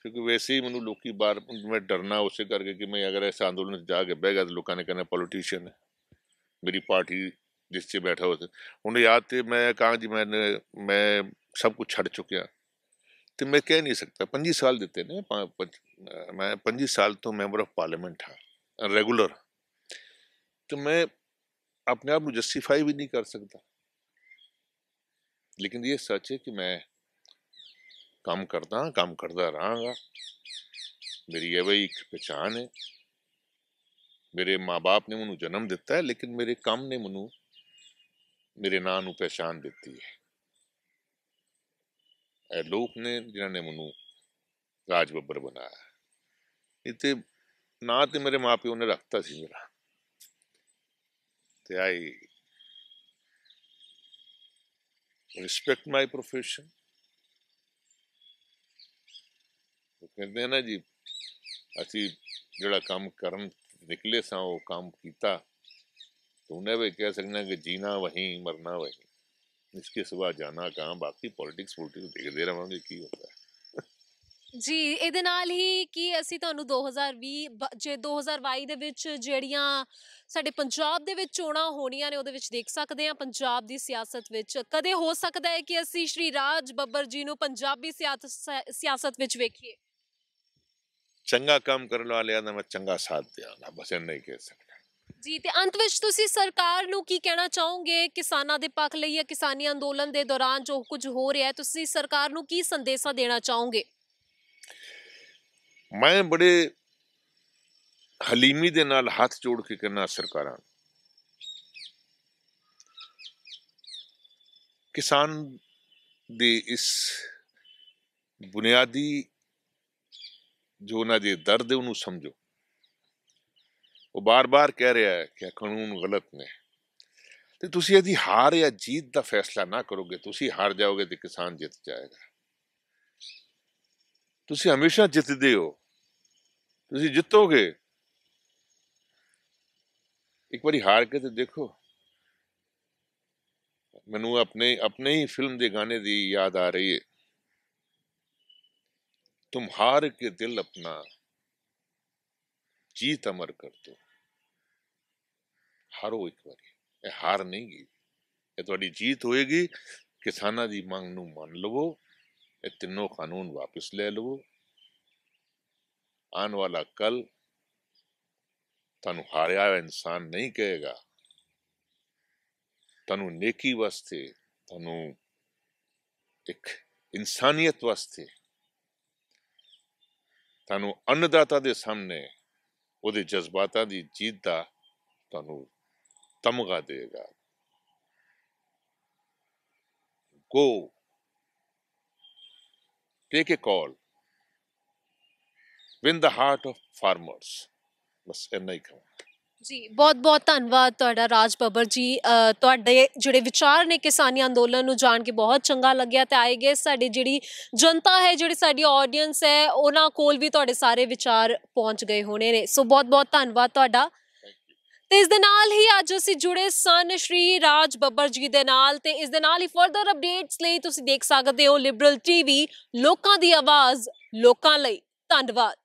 क्योंकि वैसे ही मैं लोग बार मैं डरना उस करके कि मैं अगर ऐसे आंदोलन जाके बह गया तो लोगों ने कहना पॉलिटिशियन है मेरी पार्टी जिससे बैठा हुआ था उन्हें याद थे मैं कहा जी मैंने मैं सब कुछ छड़ चुके तो मैं कह नहीं सकता पंजी साल देते ना पंज, मैं पंजी साल तो मेंबर ऑफ पार्लियामेंट था रेगुलर तो मैं अपने आप को जस्टिफाई भी नहीं कर सकता लेकिन ये सच है कि मैं काम करता काम करता रहा मेरी यह वही पहचान है मेरे माँ बाप ने मनु जन्म दिता है लेकिन मेरे काम ने मैं ਮੇਰੇ ਨਾਂ ਨੂੰ ਪਛਾਣ ਦਿੱਤੀ ਹੈ ਇਹ ਲੋਕ ਨੇ ਜਿਨ੍ਹਾਂ ਨੇ ਮੈਨੂੰ ਰਾਜ ਬੱਬਰ ਬਣਾਇਆ ਇਤੇ ਨਾਂ ਤੇ ਮੇਰੇ ਮਾਪਿਓ ਨੇ ਰੱਖਤਾ ਸੀ ਮੇਰਾ ਤੇ ਆਈ ਰਿਸਪੈਕਟ ਮਾਈ ਪ੍ਰੋਫੈਸ਼ਨ ਉਹ ਕਹਿੰਦੇ ਨਾ ਜੀ ਅਸੀਂ ਜਿਹੜਾ ਕੰਮ ਕਰਨ ਨਿਕਲੇ ਸਾਂ ਉਹ ਕੰਮ ਕੀਤਾ तो ਵੀ ਕਹਿ ਸਕਣਾ ਕਿ ਜੀਣਾ ਵਹੀ ਮਰਨਾ ਇਸ ਕੇ ਸਵਾ ਜਾਣਾ ਕਾ ਬਾਕੀ ਪੋਲਿਟਿਕਸ ਪੋਲਿਟਿਕਸ ਦੇਖਦੇ ਰਵਾਂਗੇ ਕੀ ਹੁੰਦਾ ਜੀ ਇਹਦੇ ਨਾਲ ਹੀ ਕੀ ਅਸੀਂ ਤੁਹਾਨੂੰ 2020 ਜੇ 2022 ਦੇ ਵਿੱਚ ਜਿਹੜੀਆਂ ਸਾਡੇ ਪੰਜਾਬ ਦੇ ਵਿੱਚ ਚੋਣਾਂ ਹੋਣੀਆਂ ਨੇ ਉਹਦੇ ਵਿੱਚ ਦੇਖ ਸਕਦੇ ਹਾਂ ਪੰਜਾਬ ਦੀ ਸਿਆਸਤ ਵਿੱਚ ਕਦੇ ਹੋ ਸਕਦਾ ਹੈ ਕਿ ਅਸੀਂ ਸ਼੍ਰੀ ਰਾਜ ਬੱਬਰ ਜੀ ਨੂੰ ਪੰਜਾਬੀ ਸਿਆਸਤ ਵਿੱਚ ਵੇਖੀਏ ਚੰਗਾ ਕੰਮ ਕਰਨ ਵਾਲਿਆਂ ਦਾ ਮੈਂ ਚੰਗਾ ਸਾਥ ਦਿਆਂਗਾ ਬਸ ਇੰਨਾ ਹੀ ਕਹਿ ਸਕਦਾ ਜੀ ਤੇ ਅੰਤ ਵਿੱਚ ਤੁਸੀਂ ਸਰਕਾਰ ਨੂੰ ਕੀ ਕਹਿਣਾ ਚਾਹੋਗੇ ਕਿਸਾਨਾਂ ਦੇ ਪੱਖ ਲਈ ਜਾਂ ਕਿਸਾਨੀ ਅੰਦੋਲਨ ਦੇ ਦੌਰਾਨ ਜੋ ਕੁਝ ਹੋ ਰਿਹਾ ਹੈ ਤੁਸੀਂ ਸਰਕਾਰ ਨੂੰ ਕੀ ਸੰਦੇਸ਼ਾ ਦੇਣਾ ਚਾਹੋਗੇ ਮੈਂ ਬੜੇ ਹਲੀਮੀ ਦੇ ਨਾਲ ਹੱਥ ਜੋੜ ਕੇ ਕਹਿੰਦਾ ਸਰਕਾਰਾਂ ਕਿਸਾਨ ਦੇ ਇਸ ਬੁਨਿਆਦੀ ਜੋ ਨਾ ਦੇ ਦਰਦ ਉਹਨੂੰ ਸਮਝੋ ਉਹ ਬਾਰ-ਬਾਰ ਕਹਿ ਰਿਹਾ ਹੈ ਕਿ ਕਾਨੂੰਨ ਗਲਤ ਨੇ ਤੇ ਤੁਸੀਂ ਇਹਦੀ ਹਾਰ ਜਾਂ ਜੀਤ ਦਾ ਫੈਸਲਾ ਨਾ ਕਰੋਗੇ ਤੁਸੀਂ ਹਾਰ ਜਾਓਗੇ ਤੇ ਕਿਸਾਨ ਜਿੱਤ ਜਾਏਗਾ ਤੁਸੀਂ ਹਮੇਸ਼ਾ ਜਿੱਤਦੇ ਹੋ ਤੁਸੀਂ ਜਿੱਤੋਗੇ ਇੱਕ ਵਾਰੀ ਹਾਰ ਕੇ ਤੇ ਦੇਖੋ ਮੈਨੂੰ ਆਪਣੇ ਆਪਣੇ ਹੀ ਫਿਲਮ ਦੇ ਗਾਣੇ ਦੀ ਯਾਦ ਆ ਰਹੀ ਹੈ तुम हार के दिल अपना जीत अमर कर दो ਹਾਰੋ ਇੱਕ ਵਾਰੀ ਇਹ ਹਾਰ ਨਹੀਂ ਗਈ ਇਹ ਤੁਹਾਡੀ ਜੀਤ ਹੋਏਗੀ ਕਿਸਾਨਾਂ ਦੀ ਮੰਗ ਨੂੰ ਮੰਨ ਲਵੋ ਇਹ ਤਿੰਨੋਂ ਕਾਨੂੰਨ ਵਾਪਸ ਲੈ ਲਵੋ ਆਉਣ ਵਾਲਾ ਕੱਲ ਤੁਹਾਨੂੰ ਹਾਰਿਆ ਹੋਇਆ ਇਨਸਾਨ ਨਹੀਂ ਕਹੇਗਾ ਤੁਹਾਨੂੰ ਨੇਕੀ ਵਾਸਤੇ ਤੁਹਾਨੂੰ ਇੱਕ ਇਨਸਾਨੀਅਤ ਵਾਸਤੇ ਤੁਹਾਨੂੰ ਅੰਨਦਾਤਾ ਦੇ ਸਾਹਮਣੇ ਉਹਦੇ ਜਜ਼ਬਾਤਾਂ ਦੀ ਜੀਤ ਦਾ ਤੁਹਾਨੂੰ तमगा देगा go take a call win the heart of farmers बस इन्ना ही कहूँगा जी बहुत बहुत धनबाद राज बबर जी थोड़े जोड़े विचार ने किसानी अंदोलन जान के बहुत चंगा लग्या तो आए गए साड़ी जी जनता है जी ऑडियंस है उन्होंने को भी थोड़े सारे विचार पहुँच गए होने ने सो बहुत बहुत धनबाद थोड़ा ਤੇ ਇਸ ਦੇ ਨਾਲ ਹੀ ਅੱਜ ਅਸੀਂ ਜੁੜੇ ਸਨ ਸ਼੍ਰੀ ਰਾਜ ਬੱਬਰ ਜੀ ਦੇ ਨਾਲ ਤੇ ਇਸ ਦੇ ਨਾਲ ਹੀ ਫਰਦਰ ਅਪਡੇਟਸ ਲਈ ਤੁਸੀਂ ਦੇਖ ਸਕਦੇ ਹੋ ਲਿਬਰਲ ਟੀਵੀ ਲੋਕਾਂ ਦੀ ਆਵਾਜ਼ ਲੋਕਾਂ ਲਈ ਧੰਨਵਾਦ